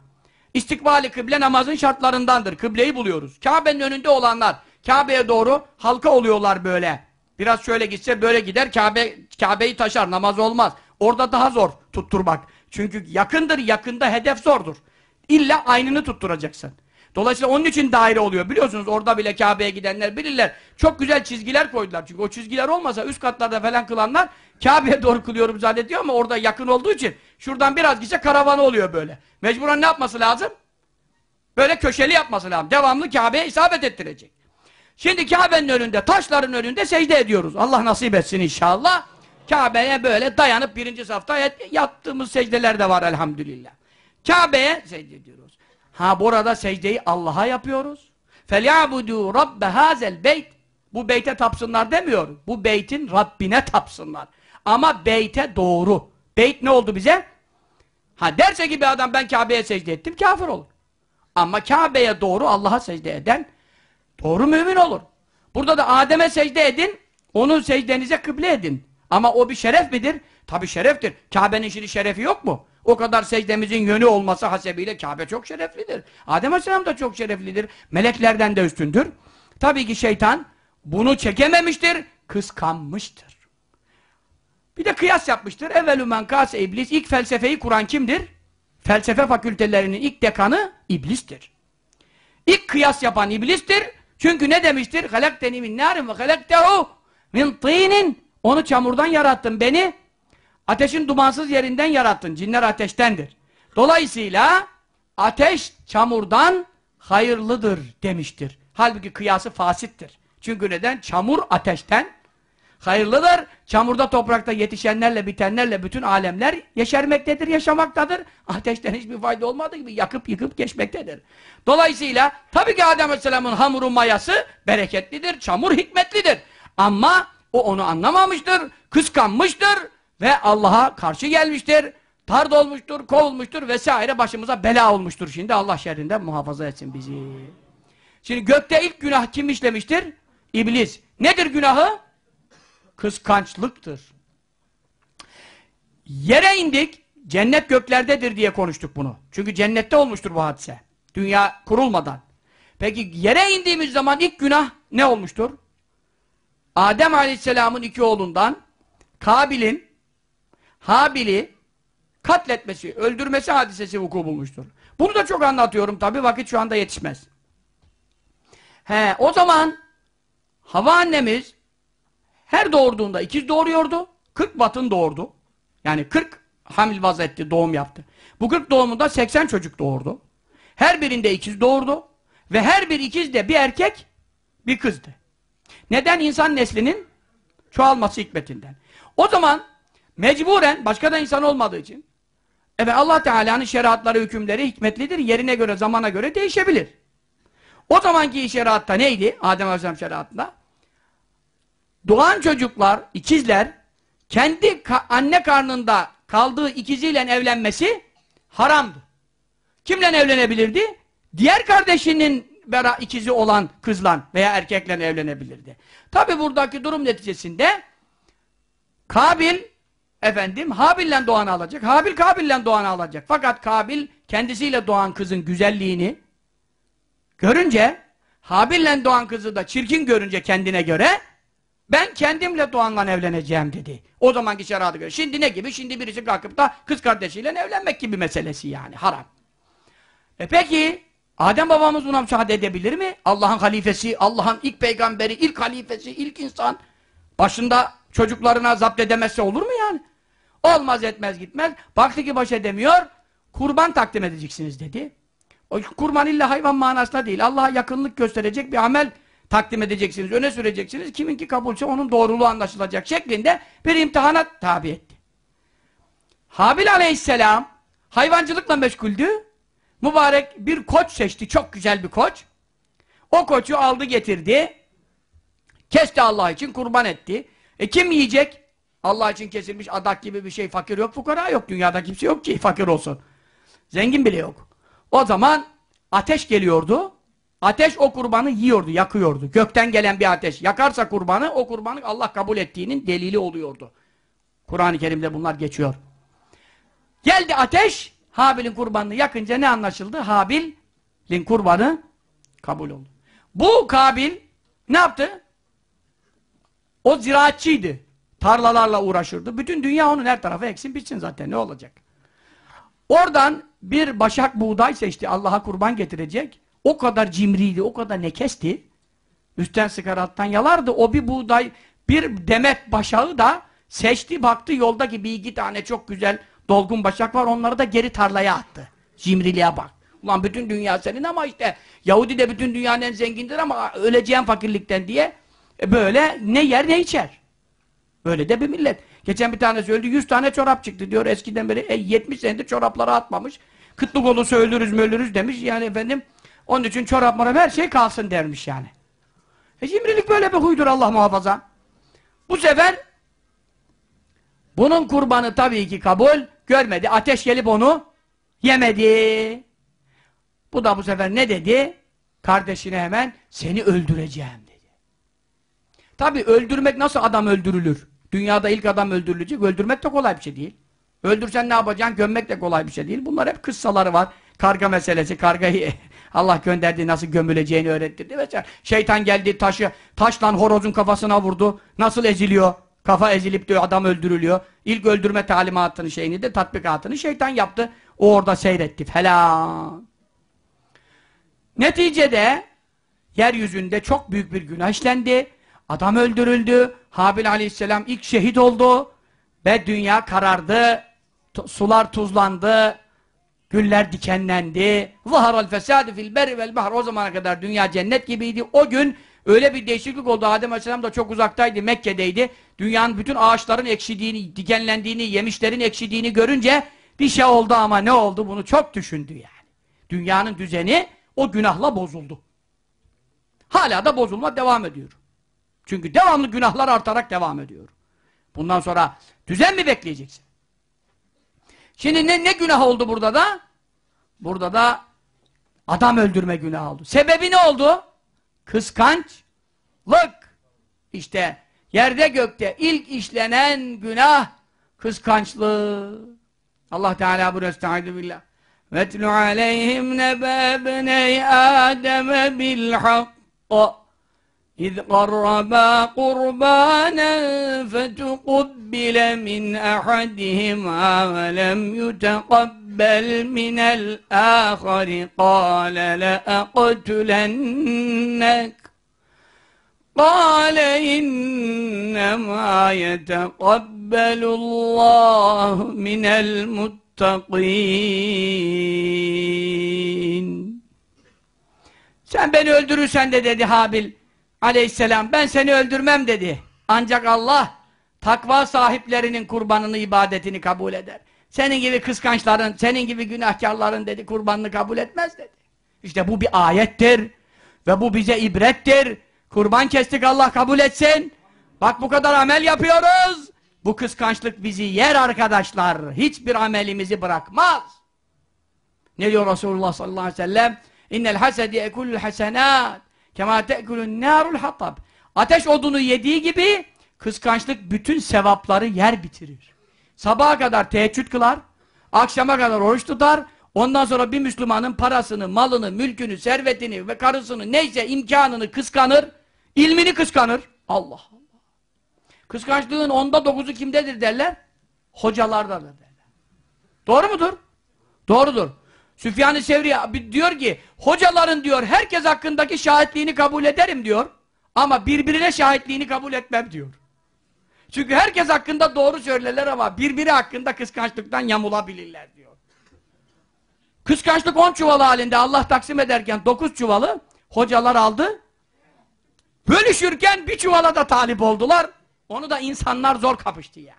İstikbali kıble namazın şartlarındandır. Kıbleyi buluyoruz. Kabe'nin önünde olanlar Kabe'ye doğru halka oluyorlar böyle. Biraz şöyle gitse böyle gider Kabe Kabe'yi taşar namaz olmaz. Orada daha zor tutturmak. Çünkü yakındır yakında hedef zordur. İlla aynını tutturacaksın. Dolayısıyla onun için daire oluyor. Biliyorsunuz orada bile Kabe'ye gidenler bilirler. Çok güzel çizgiler koydular. Çünkü o çizgiler olmasa üst katlarda falan kılanlar Kabe'ye doğru kılıyorum zannediyor ama orada yakın olduğu için şuradan biraz gitse karavanı oluyor böyle. Mecburen ne yapması lazım? Böyle köşeli yapması lazım. Devamlı Kabe'ye isabet ettirecek. Şimdi Kabe'nin önünde, taşların önünde secde ediyoruz. Allah nasip etsin inşallah. Kabe'ye böyle dayanıp birinci safta yattığımız secdeler de var elhamdülillah. Kabe'ye secde ediyoruz. Ha burada secdeyi Allah'a yapıyoruz. فَلْيَعْبُدُوا رَبَّ Hazel beyt. Bu beyte tapsınlar demiyor. Bu beytin Rabbine tapsınlar. Ama beyte doğru. Beyt ne oldu bize? Ha derse ki bir adam ben Kabe'ye secde ettim kafir olur. Ama Kabe'ye doğru Allah'a secde eden doğru mümin olur. Burada da Adem'e secde edin, onun secdenize kıble edin. Ama o bir şeref midir? Tabi şereftir. Kabe'nin şimdi şerefi yok mu? O kadar secdemizin yönü olması hasebiyle Kabe çok şereflidir. Adem Aleyhisselam da çok şereflidir. Meleklerden de üstündür. Tabii ki şeytan bunu çekememiştir, kıskanmıştır. Bir de kıyas yapmıştır. Evvelü men iblis. İlk felsefeyi kuran kimdir? Felsefe fakültelerinin ilk dekanı iblistir. İlk kıyas yapan iblistir. Çünkü ne demiştir? Halakteni min narin ve halaktehu min tînin. Onu çamurdan yarattın beni Ateşin dumansız yerinden yarattın. Cinler ateştendir. Dolayısıyla ateş çamurdan hayırlıdır demiştir. Halbuki kıyası fasittir. Çünkü neden? Çamur ateşten hayırlıdır. Çamurda toprakta yetişenlerle bitenlerle bütün alemler yeşermektedir, yaşamaktadır. Ateşten hiçbir fayda olmadığı gibi yakıp yıkıp geçmektedir. Dolayısıyla tabii ki Adem Aleyhisselam'ın hamurun mayası bereketlidir, çamur hikmetlidir. Ama o onu anlamamıştır, kıskanmıştır, ve Allah'a karşı gelmiştir. Tard olmuştur, kovulmuştur vesaire başımıza bela olmuştur. Şimdi Allah şerrinden muhafaza etsin bizi. Şimdi gökte ilk günah kim işlemiştir? İblis. Nedir günahı? Kıskançlıktır. Yere indik, cennet göklerdedir diye konuştuk bunu. Çünkü cennette olmuştur bu hadise. Dünya kurulmadan. Peki yere indiğimiz zaman ilk günah ne olmuştur? Adem Aleyhisselam'ın iki oğlundan Kabil'in Habil'i katletmesi, öldürmesi hadisesi vuku bulmuştur. Bunu da çok anlatıyorum tabi vakit şu anda yetişmez. He, o zaman Hava annemiz her doğurduğunda ikiz doğuruyordu. 40 batın doğurdu. Yani 40 hamil vazetti, doğum yaptı. Bu 40 doğumunda 80 çocuk doğurdu. Her birinde ikiz doğurdu. Ve her bir ikiz de bir erkek, bir kızdı. Neden? insan neslinin çoğalması hikmetinden. O zaman Mecburen, başka da insan olmadığı için. Evet Allah Teala'nın şeriatları, hükümleri hikmetlidir. Yerine göre, zamana göre değişebilir. O zamanki şeriatta neydi? Adem Aleyhisselam şeriatında. Doğan çocuklar, ikizler kendi ka anne karnında kaldığı ikiziyle evlenmesi haramdı. Kimle evlenebilirdi? Diğer kardeşinin bera ikizi olan kızla veya erkekle evlenebilirdi. Tabi buradaki durum neticesinde Kabil efendim Habil'le doğanı alacak. Habil Kabil'le doğanı alacak. Fakat Kabil kendisiyle doğan kızın güzelliğini görünce Habil'le doğan kızı da çirkin görünce kendine göre ben kendimle doğanla evleneceğim dedi. O zamanki şerada göre. Şimdi ne gibi? Şimdi birisi kalkıp da kız kardeşiyle evlenmek gibi meselesi yani. Haram. E peki Adem babamız buna müsaade edebilir mi? Allah'ın halifesi, Allah'ın ilk peygamberi, ilk halifesi, ilk insan başında Çocuklarına zapt edemezse olur mu yani? Olmaz etmez gitmez. Baktı ki baş edemiyor. Kurban takdim edeceksiniz dedi. O kurban illa hayvan manasına değil. Allah'a yakınlık gösterecek bir amel takdim edeceksiniz, öne süreceksiniz. Kiminki kabulse onun doğruluğu anlaşılacak şeklinde bir imtihana tabi etti. Habil aleyhisselam hayvancılıkla meşguldü. Mübarek bir koç seçti. Çok güzel bir koç. O koçu aldı getirdi. Kesti Allah için kurban etti. E kim yiyecek? Allah için kesilmiş adak gibi bir şey fakir yok, fukara yok. Dünyada kimse yok ki fakir olsun. Zengin bile yok. O zaman ateş geliyordu. Ateş o kurbanı yiyordu, yakıyordu. Gökten gelen bir ateş. Yakarsa kurbanı, o kurbanı Allah kabul ettiğinin delili oluyordu. Kur'an-ı Kerim'de bunlar geçiyor. Geldi ateş, Habil'in kurbanını yakınca ne anlaşıldı? Habil'in kurbanı kabul oldu. Bu Kabil ne yaptı? O ziraatçıydı. Tarlalarla uğraşırdı. Bütün dünya onun her tarafı eksin bitsin zaten ne olacak? Oradan bir başak buğday seçti. Allah'a kurban getirecek. O kadar cimriydi, o kadar nekesti. Üstten sıkar alttan yalardı. O bir buğday, bir demet başağı da seçti baktı yoldaki bir iki tane çok güzel dolgun başak var. Onları da geri tarlaya attı. Cimriliğe bak. Ulan bütün dünya senin ama işte Yahudi de bütün dünyanın en zengindir ama öleceğim fakirlikten diye e böyle ne yer ne içer. Böyle de bir millet. Geçen bir tanesi öldü, 100 tane çorap çıktı diyor eskiden beri. E 70 senedir çoraplara atmamış. Kıtlık olursa ölürüz mü demiş. Yani efendim onun için çorap marap her şey kalsın dermiş yani. E şimdilik böyle bir huydur Allah muhafaza. Bu sefer bunun kurbanı tabii ki kabul görmedi. Ateş gelip onu yemedi. Bu da bu sefer ne dedi? Kardeşine hemen seni öldüreceğim Tabi öldürmek nasıl adam öldürülür? Dünyada ilk adam öldürülecek. Öldürmek de kolay bir şey değil. Öldürsen ne yapacaksın? Gömmek de kolay bir şey değil. Bunlar hep kıssaları var. Karga meselesi. Kargayı Allah gönderdi nasıl gömüleceğini öğrettirdi vesaire. Şeytan geldi taşı taşla horozun kafasına vurdu. Nasıl eziliyor? Kafa ezilip diyor adam öldürülüyor. İlk öldürme talimatını şeyini de tatbikatını şeytan yaptı. O orada seyretti. Falan. Neticede yeryüzünde çok büyük bir günah işlendi Adam öldürüldü. Habil aleyhisselam ilk şehit oldu. Ve dünya karardı. Sular tuzlandı. Güller dikenlendi. Zaharal fesadu fil berri vel bahr. O zamana kadar dünya cennet gibiydi. O gün öyle bir değişiklik oldu. Adem Aleyhisselam da çok uzaktaydı. Mekke'deydi. Dünyanın bütün ağaçların ekşidiğini, dikenlendiğini, yemişlerin ekşidiğini görünce bir şey oldu ama ne oldu? Bunu çok düşündü yani. Dünyanın düzeni o günahla bozuldu. Hala da bozulma devam ediyor. Çünkü devamlı günahlar artarak devam ediyor. Bundan sonra düzen mi bekleyeceksin? Şimdi ne, ne günah oldu burada da? Burada da adam öldürme günahı oldu. Sebebi ne oldu? Kıskançlık. İşte yerde gökte ilk işlenen günah kıskançlık. Allah Teala bu estaizu billah. وَاتْلُ عَلَيْهِمْ نَبَى بْنَيْ آدَمَ بِالْحَقِّ إذ قربا قربانا فتقبل من أحدهما ولم يتقبل من الآخر قال لأقتلنك قال إنما يتقبل الله من المتقين. Sen beni öldürürsen de dedi Habil, aleyhisselam ben seni öldürmem dedi. Ancak Allah takva sahiplerinin kurbanını, ibadetini kabul eder. Senin gibi kıskançların, senin gibi günahkarların dedi kurbanını kabul etmez dedi. İşte bu bir ayettir ve bu bize ibrettir. Kurban kestik Allah kabul etsin. Bak bu kadar amel yapıyoruz. Bu kıskançlık bizi yer arkadaşlar. Hiçbir amelimizi bırakmaz. Ne diyor Resulullah sallallahu aleyhi ve sellem? İnnel hasedi ekulul hasenat Kema te'kulun narul hatab. Ateş odunu yediği gibi kıskançlık bütün sevapları yer bitirir. Sabaha kadar teheccüd kılar, akşama kadar oruç tutar, ondan sonra bir Müslümanın parasını, malını, mülkünü, servetini ve karısını neyse imkanını kıskanır, ilmini kıskanır. Allah Allah. Kıskançlığın onda dokuzu kimdedir derler? Hocalardadır derler. Doğru mudur? Doğrudur. Süfyan-ı Sevri diyor ki hocaların diyor herkes hakkındaki şahitliğini kabul ederim diyor ama birbirine şahitliğini kabul etmem diyor. Çünkü herkes hakkında doğru söylerler ama birbiri hakkında kıskançlıktan yamulabilirler diyor. Kıskançlık on çuvalı halinde Allah taksim ederken dokuz çuvalı hocalar aldı. Bölüşürken bir çuvala da talip oldular. Onu da insanlar zor kapıştı yani.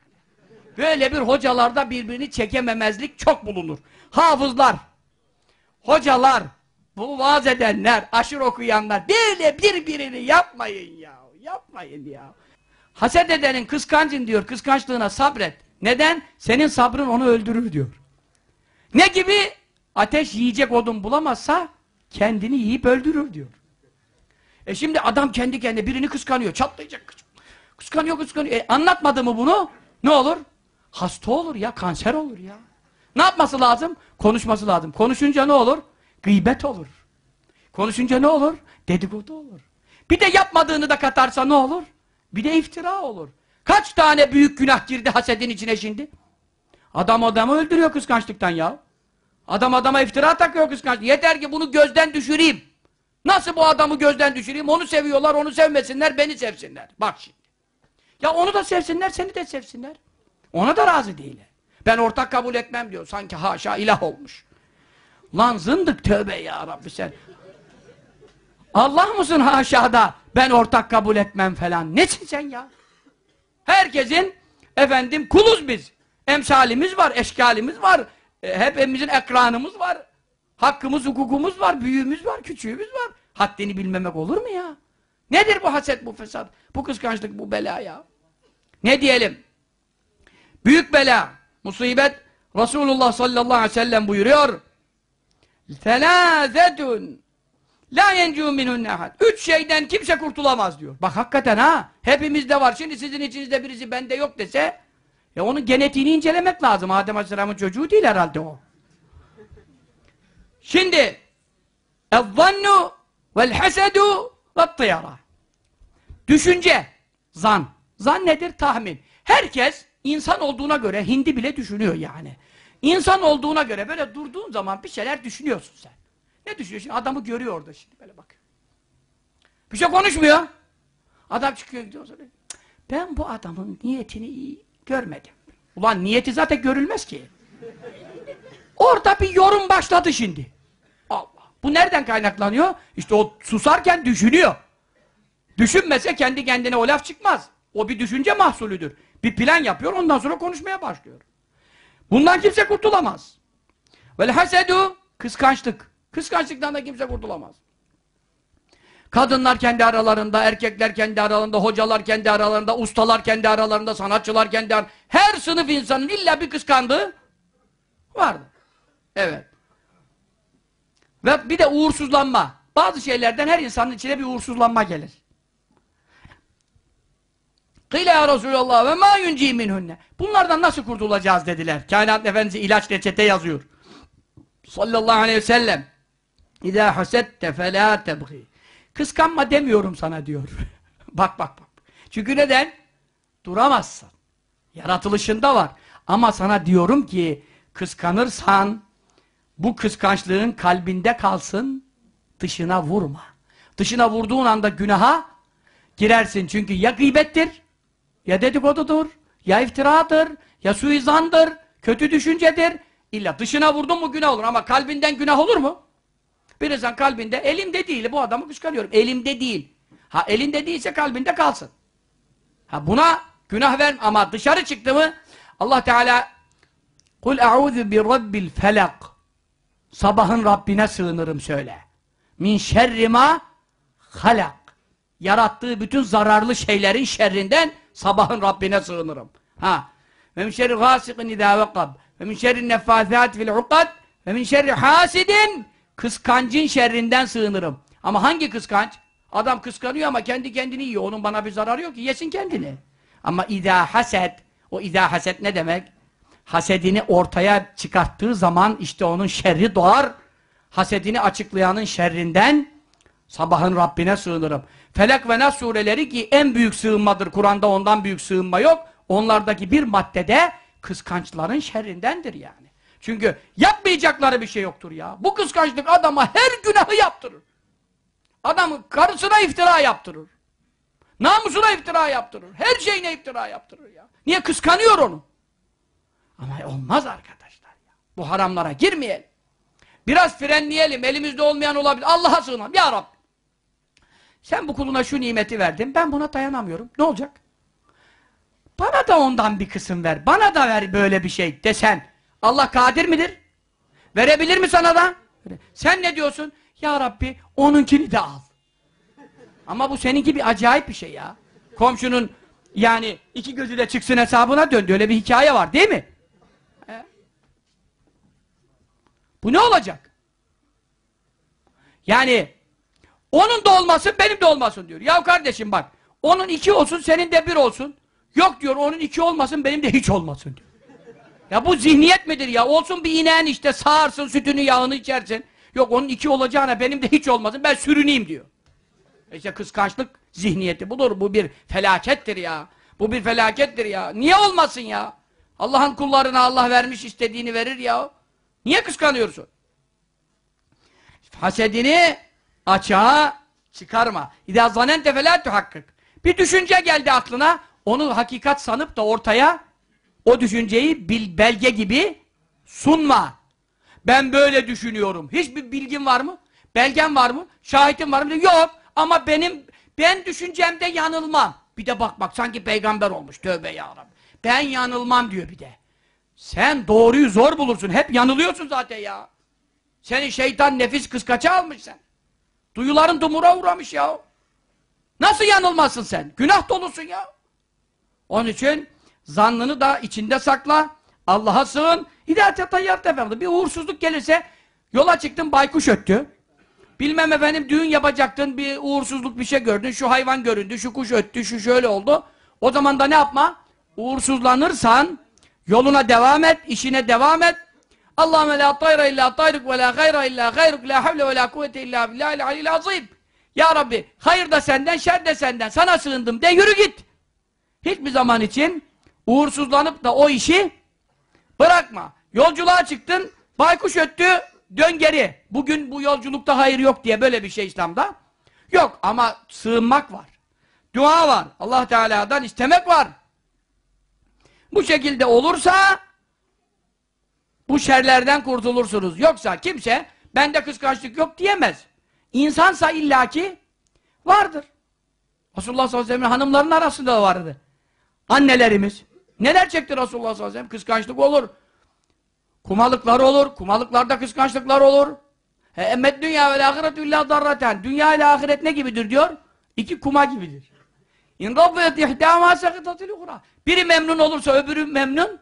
Böyle bir hocalarda birbirini çekememezlik çok bulunur. Hafızlar hocalar, bu vaaz edenler, aşır okuyanlar böyle birbirini yapmayın ya. Yapmayın ya. Haset edenin kıskancın diyor, kıskançlığına sabret. Neden? Senin sabrın onu öldürür diyor. Ne gibi? Ateş yiyecek odun bulamazsa kendini yiyip öldürür diyor. E şimdi adam kendi kendine birini kıskanıyor, çatlayacak. Kıskanıyor, kıskanıyor. E anlatmadı mı bunu? Ne olur? Hasta olur ya, kanser olur ya. Ne yapması lazım? Konuşması lazım. Konuşunca ne olur? Gıybet olur. Konuşunca ne olur? Dedikodu olur. Bir de yapmadığını da katarsa ne olur? Bir de iftira olur. Kaç tane büyük günah girdi hasedin içine şimdi? Adam adamı öldürüyor kıskançlıktan ya. Adam adama iftira takıyor kıskançlık. Yeter ki bunu gözden düşüreyim. Nasıl bu adamı gözden düşüreyim? Onu seviyorlar, onu sevmesinler, beni sevsinler. Bak şimdi. Ya onu da sevsinler, seni de sevsinler. Ona da razı değiller. Ben ortak kabul etmem diyor. Sanki haşa ilah olmuş. Lan zındık tövbe ya Rabbi sen. Allah mısın haşa da Ben ortak kabul etmem falan. Nesin sen ya? Herkesin efendim kuluz biz. Emsalimiz var, eşkalimiz var. E, hepimizin ekranımız var. Hakkımız, hukukumuz var, büyüğümüz var, küçüğümüz var. Haddini bilmemek olur mu ya? Nedir bu haset, bu fesat, bu kıskançlık, bu bela ya? Ne diyelim? Büyük bela musibet Resulullah sallallahu aleyhi ve sellem buyuruyor felâzetun la yencû minun ehad üç şeyden kimse kurtulamaz diyor bak hakikaten ha hepimizde var şimdi sizin içinizde birisi bende yok dese ya onun genetiğini incelemek lazım Adem aleyhisselamın çocuğu değil herhalde o şimdi ezzannu vel hasedu ve tıyara düşünce zan zan nedir tahmin herkes İnsan olduğuna göre hindi bile düşünüyor yani. İnsan olduğuna göre böyle durduğun zaman bir şeyler düşünüyorsun sen. Ne düşünüyorsun? Adamı görüyor orada şimdi böyle bak. Bir şey konuşmuyor. Adam çıkıyor gidiyor. Ben bu adamın niyetini iyi görmedim. Ulan niyeti zaten görülmez ki. Orada bir yorum başladı şimdi. Allah. Bu nereden kaynaklanıyor? İşte o susarken düşünüyor. Düşünmese kendi kendine o laf çıkmaz. O bir düşünce mahsulüdür. Bir plan yapıyor, ondan sonra konuşmaya başlıyor. Bundan kimse kurtulamaz. Vel hasedu, kıskançlık. Kıskançlıktan da kimse kurtulamaz. Kadınlar kendi aralarında, erkekler kendi aralarında, hocalar kendi aralarında, ustalar kendi aralarında, sanatçılar kendi aralarında. Her sınıf insanın illa bir kıskandığı vardı. Evet. Ve bir de uğursuzlanma. Bazı şeylerden her insanın içine bir uğursuzlanma gelir. Kıyla ya Resulallah ve ma yunci minhunne. Bunlardan nasıl kurtulacağız dediler. Kainat Efendisi ilaç reçete yazıyor. Sallallahu aleyhi ve sellem. İzâ hasette felâ tebgî. Kıskanma demiyorum sana diyor. bak bak bak. Çünkü neden? Duramazsın. Yaratılışında var. Ama sana diyorum ki kıskanırsan bu kıskançlığın kalbinde kalsın dışına vurma. Dışına vurduğun anda günaha girersin. Çünkü ya gıybettir ya dedikodudur, ya iftiradır, ya suizandır, kötü düşüncedir. İlla dışına vurdun mu günah olur ama kalbinden günah olur mu? Bir insan kalbinde elimde değil bu adamı kıskanıyorum. Elimde değil. Ha elinde değilse kalbinde kalsın. Ha buna günah ver ama dışarı çıktı mı Allah Teala Kul e'udhu bi rabbil felak Sabahın Rabbine sığınırım söyle. Min şerrima halak. Yarattığı bütün zararlı şeylerin şerrinden Sabahın Rabbine sığınırım. Ha. Ve min şerri gâsikin idâ vekab. Ve min şerri neffâzât fil ukad. Ve min şerri hasidin. Kıskancın şerrinden sığınırım. Ama hangi kıskanç? Adam kıskanıyor ama kendi kendini yiyor. Onun bana bir zararı yok ki. Yesin kendini. Ama idâ haset. O idâ haset ne demek? Hasedini ortaya çıkarttığı zaman işte onun şerri doğar. Hasedini açıklayanın şerrinden sabahın Rabbine sığınırım. Felak ve Nas sureleri ki en büyük sığınmadır Kur'an'da ondan büyük sığınma yok. Onlardaki bir maddede kıskançların şerrindendir yani. Çünkü yapmayacakları bir şey yoktur ya. Bu kıskançlık adama her günahı yaptırır. Adamı karısına iftira yaptırır. Namusuna iftira yaptırır. Her şeyine iftira yaptırır ya. Niye kıskanıyor onu? Ama olmaz arkadaşlar ya. Bu haramlara girmeyelim. Biraz frenleyelim. Elimizde olmayan olabilir. Allah'a sığınalım. Ya Rabbi. Sen bu kuluna şu nimeti verdin, ben buna dayanamıyorum. Ne olacak? Bana da ondan bir kısım ver, bana da ver böyle bir şey desen. Allah kadir midir? Verebilir mi sana da? Sen ne diyorsun? Ya Rabbi onunkini de al. Ama bu seninki bir acayip bir şey ya. Komşunun yani iki gözüyle çıksın hesabına döndü. Öyle bir hikaye var değil mi? He? Bu ne olacak? Yani onun da olmasın, benim de olmasın diyor. Ya kardeşim bak, onun iki olsun, senin de bir olsun. Yok diyor, onun iki olmasın, benim de hiç olmasın diyor. Ya bu zihniyet midir ya? Olsun bir ineğin işte, sağırsın sütünü, yağını içersin. Yok onun iki olacağına benim de hiç olmasın, ben sürüneyim diyor. E işte kıskançlık zihniyeti budur, bu bir felakettir ya. Bu bir felakettir ya. Niye olmasın ya? Allah'ın kullarına Allah vermiş istediğini verir ya. Niye kıskanıyorsun? Hasedini açığa çıkarma. İdâ zanente felâ tuhakkık. Bir düşünce geldi aklına, onu hakikat sanıp da ortaya o düşünceyi bil, belge gibi sunma. Ben böyle düşünüyorum. Hiçbir bilgin var mı? Belgen var mı? Şahitin var mı? Yok ama benim ben düşüncemde yanılmam. Bir de bak bak sanki peygamber olmuş. Tövbe ya Ben yanılmam diyor bir de. Sen doğruyu zor bulursun. Hep yanılıyorsun zaten ya. Seni şeytan nefis kıskaça almış sen. Duyuların dumura uğramış ya. Nasıl yanılmasın sen? Günah dolusun ya. Onun için zannını da içinde sakla. Allah'a sığın. Hidayete tayyart efendim. Bir uğursuzluk gelirse yola çıktın baykuş öttü. Bilmem efendim düğün yapacaktın bir uğursuzluk bir şey gördün. Şu hayvan göründü, şu kuş öttü, şu şöyle oldu. O zaman da ne yapma? Uğursuzlanırsan yoluna devam et, işine devam et. Allahümme la tayra illa tayruk ve la gayra illa gayruk la havle ve la kuvvete illa billahil alil azim. Ya Rabbi hayır da senden şer de senden sana sığındım de yürü git. Hiçbir zaman için uğursuzlanıp da o işi bırakma. Yolculuğa çıktın baykuş öttü dön geri. Bugün bu yolculukta hayır yok diye böyle bir şey İslam'da. Yok ama sığınmak var. Dua var. Allah Teala'dan istemek var. Bu şekilde olursa bu şerlerden kurtulursunuz. Yoksa kimse bende kıskançlık yok diyemez. İnsansa illaki vardır. Resulullah sallallahu aleyhi ve sellem hanımların arasında da vardı. Annelerimiz. Neler çekti Resulullah sallallahu aleyhi ve sellem? Kıskançlık olur. Kumalıklar olur. Kumalıklarda kıskançlıklar olur. Emmet dünya ve ahiretü illa darraten. Dünya ile ahiret ne gibidir diyor? İki kuma gibidir. İn gabbet ihdâmâ sekıtatil Biri memnun olursa öbürü memnun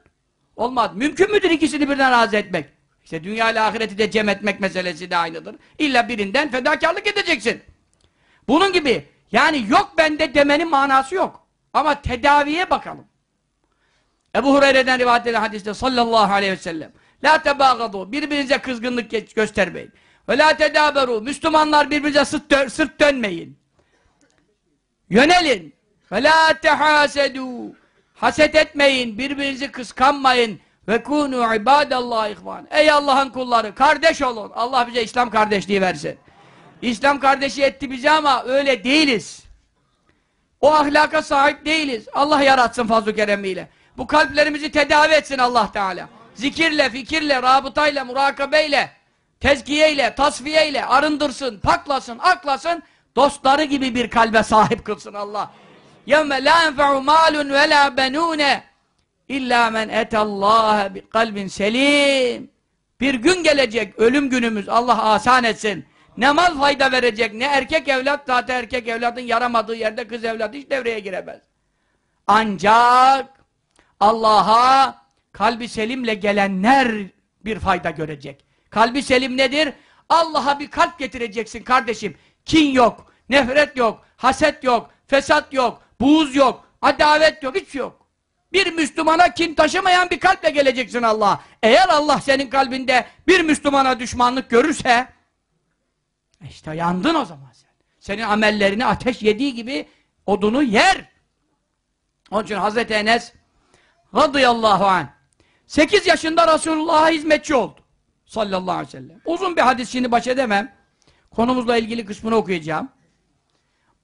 Olmaz. Mümkün müdür ikisini birden razı etmek? İşte dünya ile ahireti de cem etmek meselesi de aynıdır. İlla birinden fedakarlık edeceksin. Bunun gibi yani yok bende demenin manası yok. Ama tedaviye bakalım. Ebu Hureyre'den rivayet edilen hadiste sallallahu aleyhi ve sellem La tebâgadû birbirinize kızgınlık göstermeyin. Ve la tedâberû Müslümanlar birbirinize sırt, dö sırt dönmeyin. Yönelin. Ve la tehâsedû Haset etmeyin, birbirinizi kıskanmayın. Ve kunu ibadallah ihvan. Ey Allah'ın kulları, kardeş olun. Allah bize İslam kardeşliği versin. İslam kardeşi etti bize ama öyle değiliz. O ahlaka sahip değiliz. Allah yaratsın fazl-ı keremiyle. Bu kalplerimizi tedavi etsin Allah Teala. Zikirle, fikirle, rabıtayla, murakabeyle, tezkiyeyle, tasfiyeyle arındırsın, paklasın, aklasın, dostları gibi bir kalbe sahip kılsın Allah. يَوْمَ لَا اَنْفَعُ مَالٌ وَلَا بَنُونَ اِلَّا مَنْ اَتَ اللّٰهَ بِقَلْبٍ selim. Bir gün gelecek, ölüm günümüz, Allah asan etsin. Ne mal fayda verecek, ne erkek evlat, zaten erkek evladın yaramadığı yerde kız evladı hiç devreye giremez. Ancak Allah'a kalbi selimle gelenler bir fayda görecek. Kalbi selim nedir? Allah'a bir kalp getireceksin kardeşim. Kin yok, nefret yok, haset yok, fesat yok, Buz yok. Adavet yok. Hiç yok. Bir Müslümana kin taşımayan bir kalple geleceksin Allah'a. Eğer Allah senin kalbinde bir Müslümana düşmanlık görürse e işte yandın o zaman sen. Senin amellerini ateş yediği gibi odunu yer. Onun için Hazreti Enes radıyallahu anh 8 yaşında Resulullah'a hizmetçi oldu. Sallallahu aleyhi ve sellem. Uzun bir hadis şimdi baş edemem. Konumuzla ilgili kısmını okuyacağım.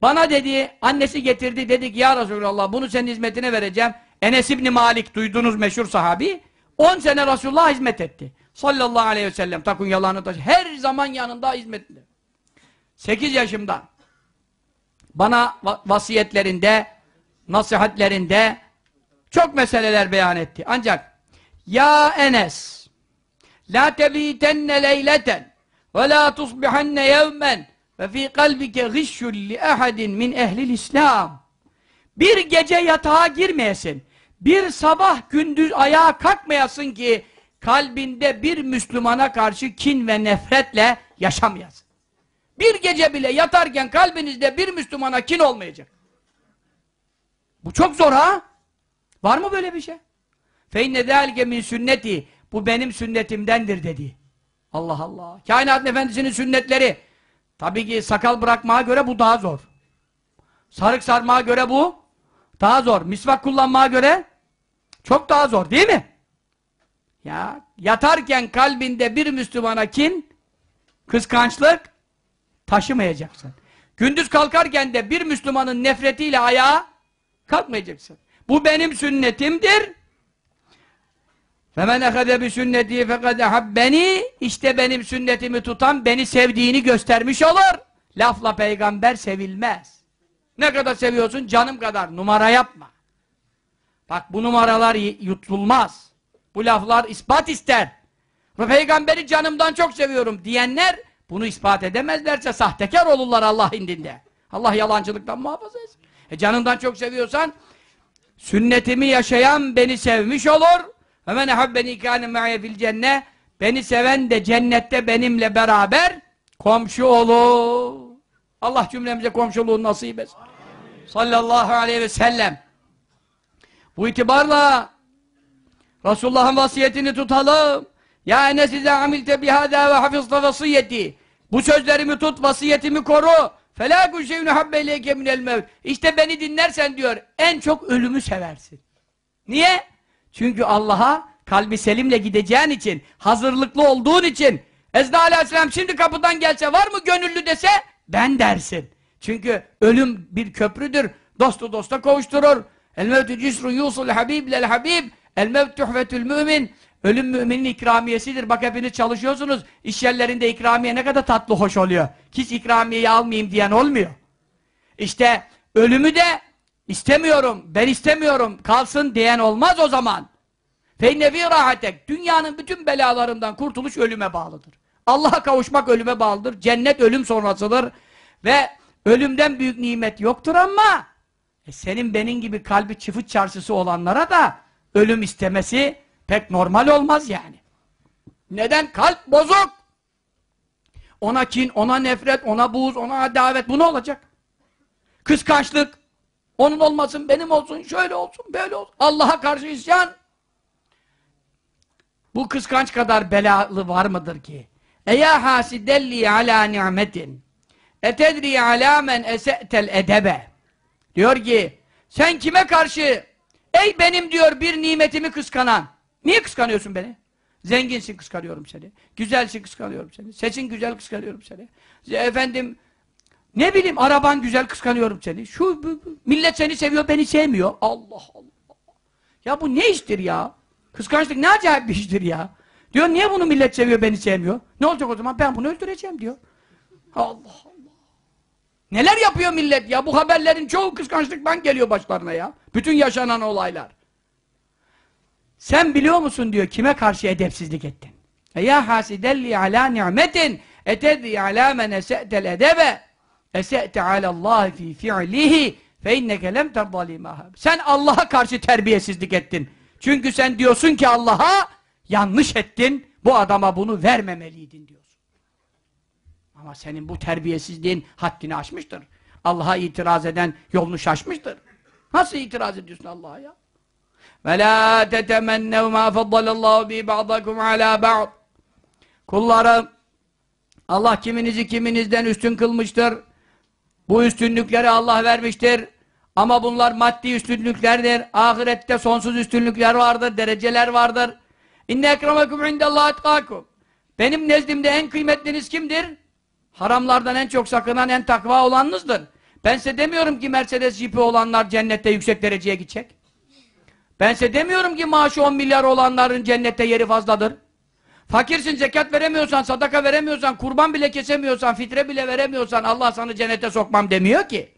Bana dedi, annesi getirdi, dedik ya Resulallah bunu senin hizmetine vereceğim. Enes İbni Malik, duyduğunuz meşhur sahabi, 10 sene Resulullah hizmet etti. Sallallahu aleyhi ve sellem, takun yalanı taşı. Her zaman yanında hizmetinde. 8 yaşımda bana vasiyetlerinde, nasihatlerinde çok meseleler beyan etti. Ancak ya Enes la tebitenne leyleten ve la tusbihenne yevmen ve fi kalbike gışşul li ahadin min ehlil İslam. Bir gece yatağa girmeyesin. Bir sabah gündüz ayağa kalkmayasın ki kalbinde bir Müslümana karşı kin ve nefretle yaşamayasın. Bir gece bile yatarken kalbinizde bir Müslümana kin olmayacak. Bu çok zor ha? Var mı böyle bir şey? فَاِنَّ ذَٰلِكَ min sünneti Bu benim sünnetimdendir dedi. Allah Allah. Kainat Efendisi'nin sünnetleri Tabii ki sakal bırakmaya göre bu daha zor. Sarık sarmaya göre bu daha zor. Misvak kullanmaya göre çok daha zor değil mi? Ya yatarken kalbinde bir Müslümana kin, kıskançlık taşımayacaksın. Gündüz kalkarken de bir Müslümanın nefretiyle ayağa kalkmayacaksın. Bu benim sünnetimdir. فَمَنْ اَخَذَ بِسُنَّتِي فَقَدْ beni işte benim sünnetimi tutan beni sevdiğini göstermiş olur. Lafla peygamber sevilmez. Ne kadar seviyorsun? Canım kadar. Numara yapma. Bak bu numaralar yutulmaz. Bu laflar ispat ister. Ve peygamberi canımdan çok seviyorum diyenler bunu ispat edemezlerse sahtekar olurlar Allah indinde. Allah yalancılıktan muhafaza etsin. E canından çok seviyorsan sünnetimi yaşayan beni sevmiş olur Hemen men ehabbeni kâne me'ye fil cenne Beni seven de cennette benimle beraber komşu olur. Allah cümlemize komşuluğu nasip etsin. Amin. Sallallahu aleyhi ve sellem. Bu itibarla Resulullah'ın vasiyetini tutalım. Ya ene size amilte bihâdâ ve hafizta vasiyeti. Bu sözlerimi tut, vasiyetimi koru. فَلَا كُشَيْنُ حَبَّ اِلَيْكَ مِنَ İşte beni dinlersen diyor, en çok ölümü seversin. Niye? Çünkü Allah'a kalbi selimle gideceğin için, hazırlıklı olduğun için Ezra Aleyhisselam şimdi kapıdan gelse var mı gönüllü dese ben dersin. Çünkü ölüm bir köprüdür. Dostu dosta kavuşturur. El mevtü cisrun yusul habib lel habib el mevtü tuhvetül mümin Ölüm müminin ikramiyesidir. Bak hepiniz çalışıyorsunuz. İş yerlerinde ikramiye ne kadar tatlı hoş oluyor. Hiç ikramiyeyi almayayım diyen olmuyor. İşte ölümü de İstemiyorum, ben istemiyorum, kalsın diyen olmaz o zaman. Feynevi rahatek, dünyanın bütün belalarından kurtuluş ölüme bağlıdır. Allah'a kavuşmak ölüme bağlıdır, cennet ölüm sonrasıdır ve ölümden büyük nimet yoktur ama e senin benim gibi kalbi çıfıt çarşısı olanlara da ölüm istemesi pek normal olmaz yani. Neden? Kalp bozuk. Ona kin, ona nefret, ona buğz, ona davet bu ne olacak? Kıskançlık, onun olmasın, benim olsun, şöyle olsun, böyle olsun. Allah'a karşı isyan. Bu kıskanç kadar belalı var mıdır ki? Eya hasidelli ala ni'metin. Etedri ala men ese'tel edebe. Diyor ki, sen kime karşı, ey benim diyor bir nimetimi kıskanan. Niye kıskanıyorsun beni? Zenginsin kıskanıyorum seni. Güzelsin kıskanıyorum seni. Seçin güzel kıskanıyorum seni. Efendim ne bileyim araban güzel kıskanıyorum seni. Şu bu, millet seni seviyor beni sevmiyor. Allah Allah. Ya bu ne iştir ya? Kıskançlık ne acayip bir iştir ya. Diyor niye bunu millet seviyor beni sevmiyor? Ne olacak o zaman ben bunu öldüreceğim diyor. Allah Allah. Neler yapıyor millet ya? Bu haberlerin çoğu kıskançlıktan geliyor başlarına ya. Bütün yaşanan olaylar. Sen biliyor musun diyor kime karşı edepsizlik ettin? Ya hasidelli ala ni'metin etedi ala men ese'tel edebe Ese'te alallahi fi fi'lihi fe inneke lem terdalimaha. Sen Allah'a karşı terbiyesizlik ettin. Çünkü sen diyorsun ki Allah'a yanlış ettin. Bu adama bunu vermemeliydin diyorsun. Ama senin bu terbiyesizliğin haddini aşmıştır. Allah'a itiraz eden yolunu şaşmıştır. Nasıl itiraz ediyorsun Allah'a ya? وَلَا تَتَمَنَّوْ مَا فَضَّلَ اللّٰهُ بِي بَعْضَكُمْ ala بَعْضٍ Kullarım, Allah kiminizi kiminizden üstün kılmıştır. Bu üstünlükleri Allah vermiştir. Ama bunlar maddi üstünlüklerdir. Ahirette sonsuz üstünlükler vardır, dereceler vardır. İnne ekremekum indellahi etkakum. Benim nezdimde en kıymetliniz kimdir? Haramlardan en çok sakınan, en takva olanınızdır. Ben size demiyorum ki Mercedes jipi olanlar cennette yüksek dereceye gidecek. Ben size demiyorum ki maaşı 10 milyar olanların cennette yeri fazladır. Fakirsin zekat veremiyorsan, sadaka veremiyorsan, kurban bile kesemiyorsan, fitre bile veremiyorsan Allah sana cennete sokmam demiyor ki.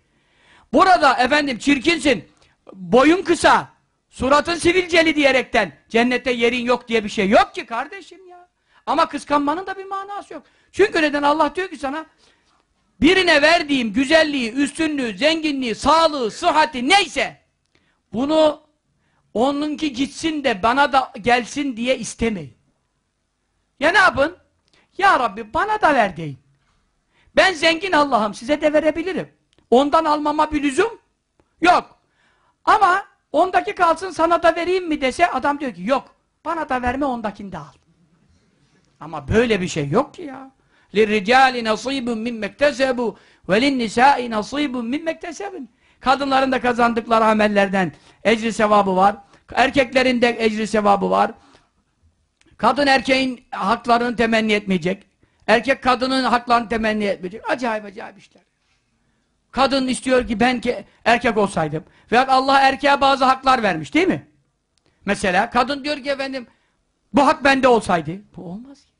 Burada efendim çirkinsin, boyun kısa, suratın sivilceli diyerekten cennette yerin yok diye bir şey yok ki kardeşim ya. Ama kıskanmanın da bir manası yok. Çünkü neden Allah diyor ki sana birine verdiğim güzelliği, üstünlüğü, zenginliği, sağlığı, sıhhati neyse bunu onunki gitsin de bana da gelsin diye istemeyin. Ya ne yapın? Ya Rabbi bana da ver deyin. Ben zengin Allah'ım size de verebilirim. Ondan almama bir lüzum yok. Ama ondaki kalsın sana da vereyim mi dese adam diyor ki yok. Bana da verme ondakini de al. Ama böyle bir şey yok ki ya. لِلْرِجَالِ نَصِيبٌ مِنْ مَكْتَسَبُوا وَلِلْنِسَاءِ نَصِيبٌ مِنْ مَكْتَسَبٍ Kadınların da kazandıkları amellerden ecri sevabı var. Erkeklerin de ecri sevabı var. Kadın erkeğin haklarını temenni etmeyecek. Erkek kadının haklarını temenni etmeyecek. Acayip acayip işler. Kadın istiyor ki ben ki erkek olsaydım. Veyahut Allah erkeğe bazı haklar vermiş değil mi? Mesela kadın diyor ki efendim bu hak bende olsaydı. Bu olmaz ki.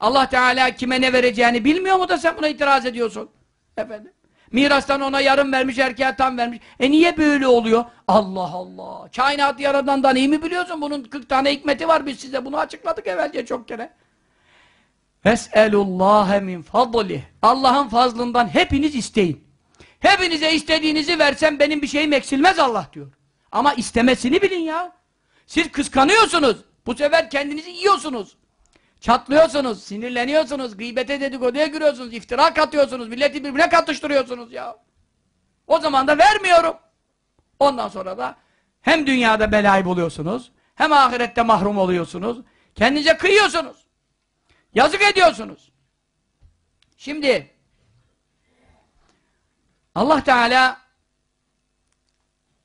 Allah Teala kime ne vereceğini bilmiyor mu da sen buna itiraz ediyorsun? Efendim? Mirastan ona yarım vermiş, erkeğe tam vermiş. E niye böyle oluyor? Allah Allah. Kainatı yaradandan iyi mi biliyorsun? Bunun 40 tane hikmeti var. Biz size bunu açıkladık evvelce çok kere. Es'elullâhe min fadlih. Allah'ın fazlından hepiniz isteyin. Hepinize istediğinizi versem benim bir şeyim eksilmez Allah diyor. Ama istemesini bilin ya. Siz kıskanıyorsunuz. Bu sefer kendinizi yiyorsunuz. Çatlıyorsunuz, sinirleniyorsunuz, gıybete dedikoduya giriyorsunuz, iftira katıyorsunuz, milleti birbirine katıştırıyorsunuz ya. O zaman da vermiyorum. Ondan sonra da hem dünyada belayı buluyorsunuz, hem ahirette mahrum oluyorsunuz. Kendinize kıyıyorsunuz. Yazık ediyorsunuz. Şimdi Allah Teala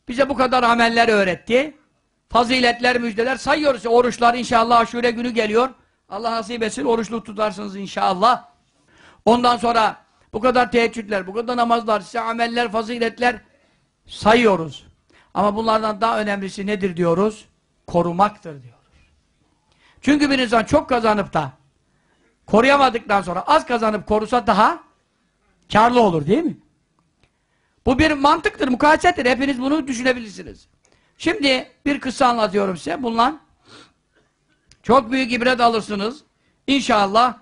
bize bu kadar ameller öğretti. Faziletler, müjdeler sayıyoruz. Oruçlar inşallah aşure günü geliyor. Allah nasip etsin oruçlu tutarsınız inşallah. Ondan sonra bu kadar teheccüdler, bu kadar namazlar, size ameller, faziletler sayıyoruz. Ama bunlardan daha önemlisi nedir diyoruz? Korumaktır diyoruz. Çünkü bir insan çok kazanıp da koruyamadıktan sonra az kazanıp korusa daha karlı olur değil mi? Bu bir mantıktır, mukayesettir. Hepiniz bunu düşünebilirsiniz. Şimdi bir kısa anlatıyorum size. bunlar. Çok büyük ibret alırsınız. İnşallah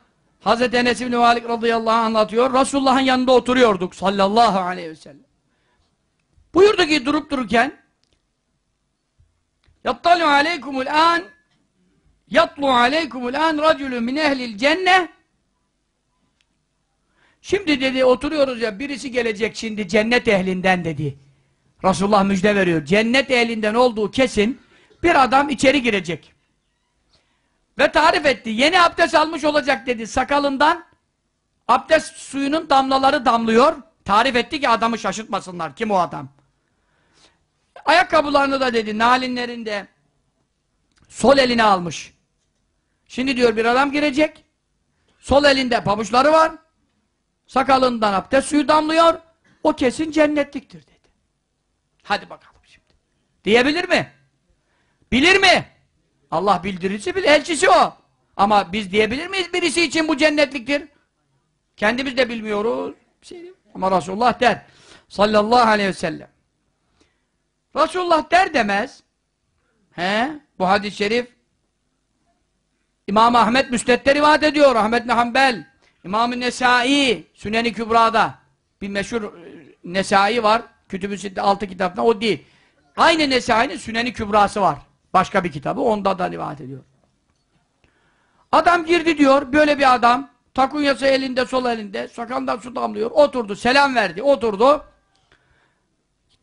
Hz. Enes İbni Malik radıyallahu anh anlatıyor. Resulullah'ın yanında oturuyorduk sallallahu aleyhi ve sellem. Buyurdu ki durup dururken Yattalu aleykumul an Yatlu aleykumul an racülü min ehlil cenne Şimdi dedi oturuyoruz ya birisi gelecek şimdi cennet ehlinden dedi. Resulullah müjde veriyor. Cennet ehlinden olduğu kesin bir adam içeri girecek. Ve tarif etti. Yeni abdest almış olacak dedi. Sakalından abdest suyunun damlaları damlıyor. Tarif etti ki adamı şaşırtmasınlar. Kim o adam? Ayakkabılarını da dedi nalinlerinde sol eline almış. Şimdi diyor bir adam girecek. Sol elinde pabuçları var. Sakalından abdest suyu damlıyor. O kesin cennetliktir dedi. Hadi bakalım şimdi. Diyebilir mi? Bilir mi? Allah bildirici bir elçisi o. Ama biz diyebilir miyiz birisi için bu cennetliktir? Kendimiz de bilmiyoruz. Bir şey Ama Resulullah der. Sallallahu aleyhi ve sellem. Resulullah der demez. He? Bu hadis-i şerif İmam Ahmet Müsned'de rivayet ediyor. Ahmet Hanbel, İmam-ı Nesai, Sünen-i Kübra'da bir meşhur e, Nesai var. kütüb altı kitapta o değil. Aynı Nesai'nin Sünen-i Kübra'sı var. Başka bir kitabı onda da rivayet ediyor. Adam girdi diyor, böyle bir adam. Takunyası elinde, sol elinde. Sakalından su damlıyor. Oturdu, selam verdi, oturdu.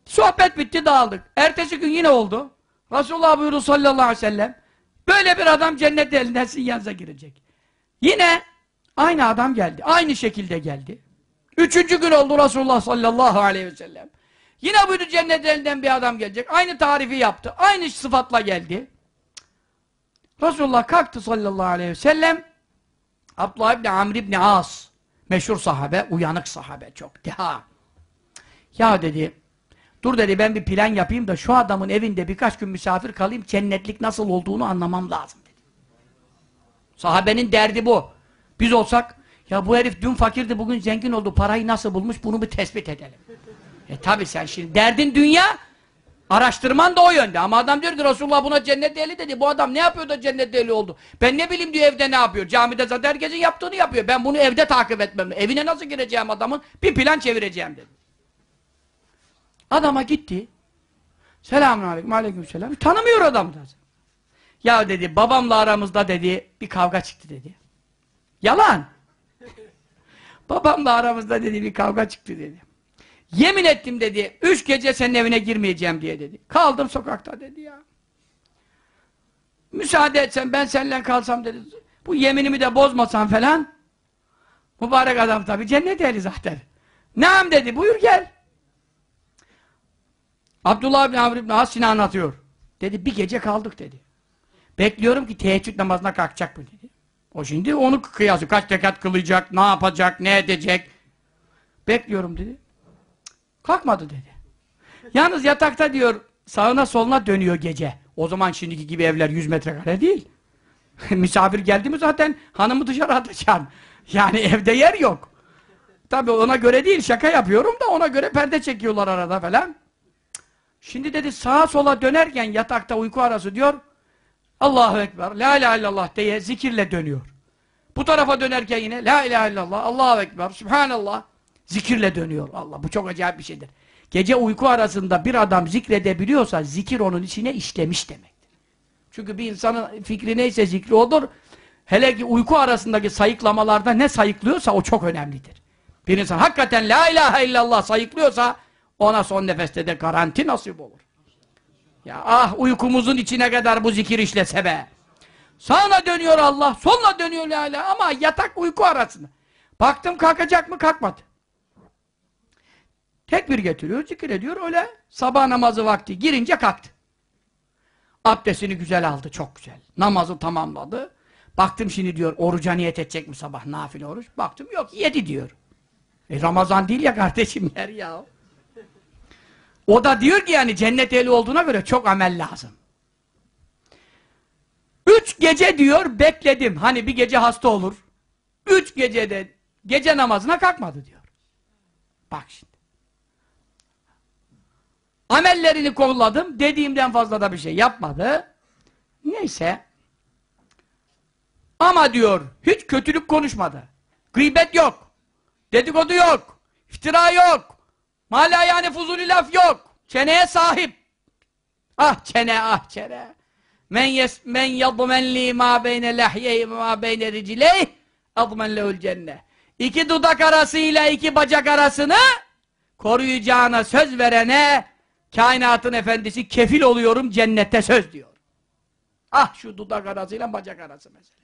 Sohbet bitti, dağıldık. Ertesi gün yine oldu. Resulullah buyurdu sallallahu aleyhi ve sellem. Böyle bir adam cennet elinden sinyaza girecek. Yine aynı adam geldi. Aynı şekilde geldi. Üçüncü gün oldu Resulullah sallallahu aleyhi ve sellem. Yine Ebu Cennet elinden bir adam gelecek. Aynı tarifi yaptı. Aynı sıfatla geldi. Resulullah kalktı sallallahu aleyhi ve sellem. Abdullah ibn Amr ibn As. Meşhur sahabe, uyanık sahabe çok. Deha. Ya dedi, dur dedi ben bir plan yapayım da şu adamın evinde birkaç gün misafir kalayım, cennetlik nasıl olduğunu anlamam lazım dedi. Sahabenin derdi bu. Biz olsak, ya bu herif dün fakirdi, bugün zengin oldu, parayı nasıl bulmuş bunu bir tespit edelim. E tabi sen şimdi derdin dünya, araştırman da o yönde. Ama adam diyor ki Resulullah buna cennet deli dedi. Bu adam ne yapıyor da cennet deli oldu? Ben ne bileyim diyor evde ne yapıyor? Camide zaten herkesin yaptığını yapıyor. Ben bunu evde takip etmem. Evine nasıl gireceğim adamın? Bir plan çevireceğim dedi. Adama gitti. Selamun aleyküm. Aleyküm selam. E, tanımıyor adamı da. Ya dedi babamla aramızda dedi bir kavga çıktı dedi. Yalan. babamla aramızda dedi bir kavga çıktı dedi. Yemin ettim dedi. Üç gece senin evine girmeyeceğim diye dedi. Kaldım sokakta dedi ya. Müsaade etsen ben seninle kalsam dedi. Bu yeminimi de bozmasan falan. Mübarek adam tabi cennet ehli zaten. Nam dedi buyur gel. Abdullah bin Amr bin As anlatıyor. Dedi bir gece kaldık dedi. Bekliyorum ki teheccüd namazına kalkacak mı dedi. O şimdi onu kıyasıyor. Kaç tekat kılacak, ne yapacak, ne edecek. Bekliyorum dedi. Kalkmadı dedi. Yalnız yatakta diyor sağına soluna dönüyor gece. O zaman şimdiki gibi evler 100 metrekare değil. Misafir geldi mi zaten hanımı dışarı atacaksın. Yani evde yer yok. Tabi ona göre değil şaka yapıyorum da ona göre perde çekiyorlar arada falan. Şimdi dedi sağa sola dönerken yatakta uyku arası diyor. Allahu Ekber, La ilahe illallah diye zikirle dönüyor. Bu tarafa dönerken yine La ilahe illallah, Allahu Ekber, Subhanallah. Zikirle dönüyor. Allah bu çok acayip bir şeydir. Gece uyku arasında bir adam zikredebiliyorsa zikir onun içine işlemiş demektir. Çünkü bir insanın fikri neyse zikri odur. Hele ki uyku arasındaki sayıklamalarda ne sayıklıyorsa o çok önemlidir. Bir insan hakikaten la ilahe illallah sayıklıyorsa ona son nefeste de garanti nasip olur. Ya ah uykumuzun içine kadar bu zikir işlese be. Sağına dönüyor Allah, soluna dönüyor la ilahe ama yatak uyku arasında. Baktım kalkacak mı kalkmadı. Tekbir getiriyor, zikir ediyor. Öyle sabah namazı vakti girince kalktı. Abdestini güzel aldı, çok güzel. Namazı tamamladı. Baktım şimdi diyor, oruca niyet edecek mi sabah, nafile oruç? Baktım yok, yedi diyor. E Ramazan değil ya kardeşimler ya. O da diyor ki yani cennet eli olduğuna göre çok amel lazım. Üç gece diyor bekledim. Hani bir gece hasta olur. Üç gecede gece namazına kalkmadı diyor. Bak şimdi. Amellerini kolladım. Dediğimden fazla da bir şey yapmadı. Neyse. Ama diyor hiç kötülük konuşmadı. Gıybet yok. Dedikodu yok. İftira yok. Mala yani fuzuli laf yok. Çeneye sahip. Ah çene ah çene. Men yes men yadmen li ma beyne lehyeyi ma beyne ricileyh admen lehul cennet. İki dudak arasıyla iki bacak arasını koruyacağına söz verene kainatın efendisi kefil oluyorum cennette söz diyor. Ah şu dudak arasıyla bacak arası meselesi.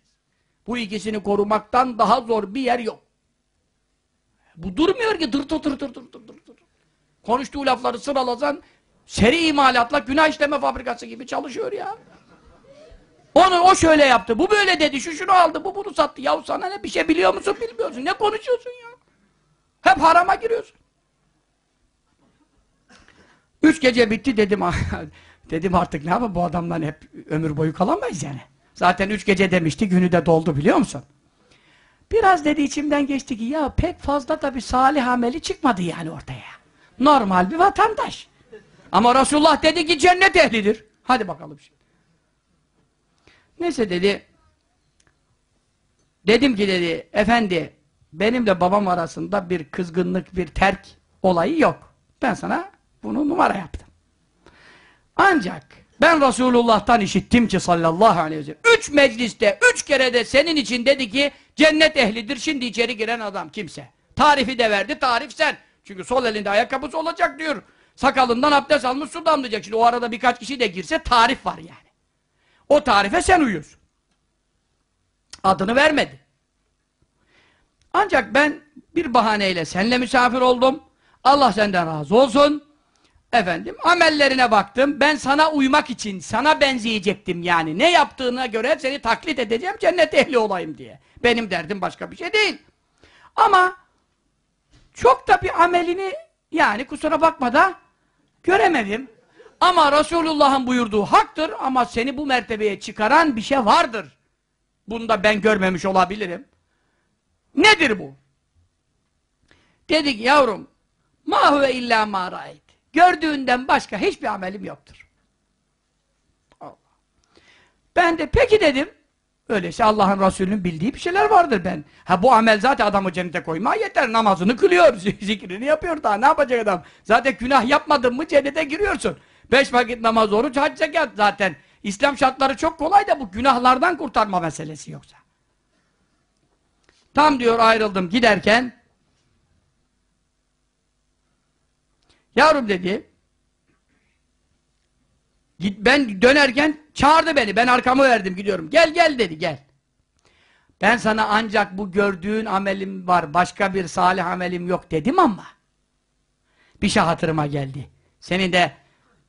Bu ikisini korumaktan daha zor bir yer yok. Bu durmuyor ki dır dır dır dır dır dır dır. Konuştuğu lafları sıralasan seri imalatla günah işleme fabrikası gibi çalışıyor ya. Onu o şöyle yaptı, bu böyle dedi, şu şunu aldı, bu bunu sattı. Yahu sana ne bir şey biliyor musun bilmiyorsun, ne konuşuyorsun ya? Hep harama giriyorsun. Üç gece bitti dedim. Ah, dedim artık ne yapalım bu adamdan hep ömür boyu kalamayız yani. Zaten üç gece demişti günü de doldu biliyor musun? Biraz dedi içimden geçti ki ya pek fazla da bir salih ameli çıkmadı yani ortaya. Normal bir vatandaş. Ama Resulullah dedi ki cennet ehlidir. Hadi bakalım şimdi. Neyse dedi. Dedim ki dedi efendi benimle babam arasında bir kızgınlık bir terk olayı yok. Ben sana bunu numara yaptım. Ancak ben Resulullah'tan işittim ki sallallahu aleyhi ve sellem. Üç mecliste, üç kere de senin için dedi ki cennet ehlidir şimdi içeri giren adam kimse. Tarifi de verdi, tarif sen. Çünkü sol elinde ayakkabısı olacak diyor. Sakalından abdest almış su damlayacak. Şimdi o arada birkaç kişi de girse tarif var yani. O tarife sen uyuyorsun. Adını vermedi. Ancak ben bir bahaneyle senle misafir oldum. Allah senden razı olsun. Efendim amellerine baktım. Ben sana uymak için sana benzeyecektim yani. Ne yaptığına göre seni taklit edeceğim cennet ehli olayım diye. Benim derdim başka bir şey değil. Ama çok da bir amelini yani kusura bakma da göremedim. Ama Resulullah'ın buyurduğu haktır ama seni bu mertebeye çıkaran bir şey vardır. Bunu da ben görmemiş olabilirim. Nedir bu? Dedik yavrum, Mahve illa ma ra'it. Gördüğünden başka hiçbir amelim yoktur. Allah. Ben de peki dedim. Öyleyse Allah'ın Resulü'nün bildiği bir şeyler vardır ben. Ha bu amel zaten adamı cennete koyma yeter. Namazını kılıyor, zikrini yapıyor daha. Ne yapacak adam? Zaten günah yapmadın mı cennete giriyorsun. Beş vakit namaz, oruç, hac, zekat zaten. İslam şartları çok kolay da bu günahlardan kurtarma meselesi yoksa. Tam diyor ayrıldım giderken Yavrum dedi. Git ben dönerken çağırdı beni. Ben arkamı verdim gidiyorum. Gel gel dedi gel. Ben sana ancak bu gördüğün amelim var. Başka bir salih amelim yok dedim ama. Bir şey hatırıma geldi. Seni de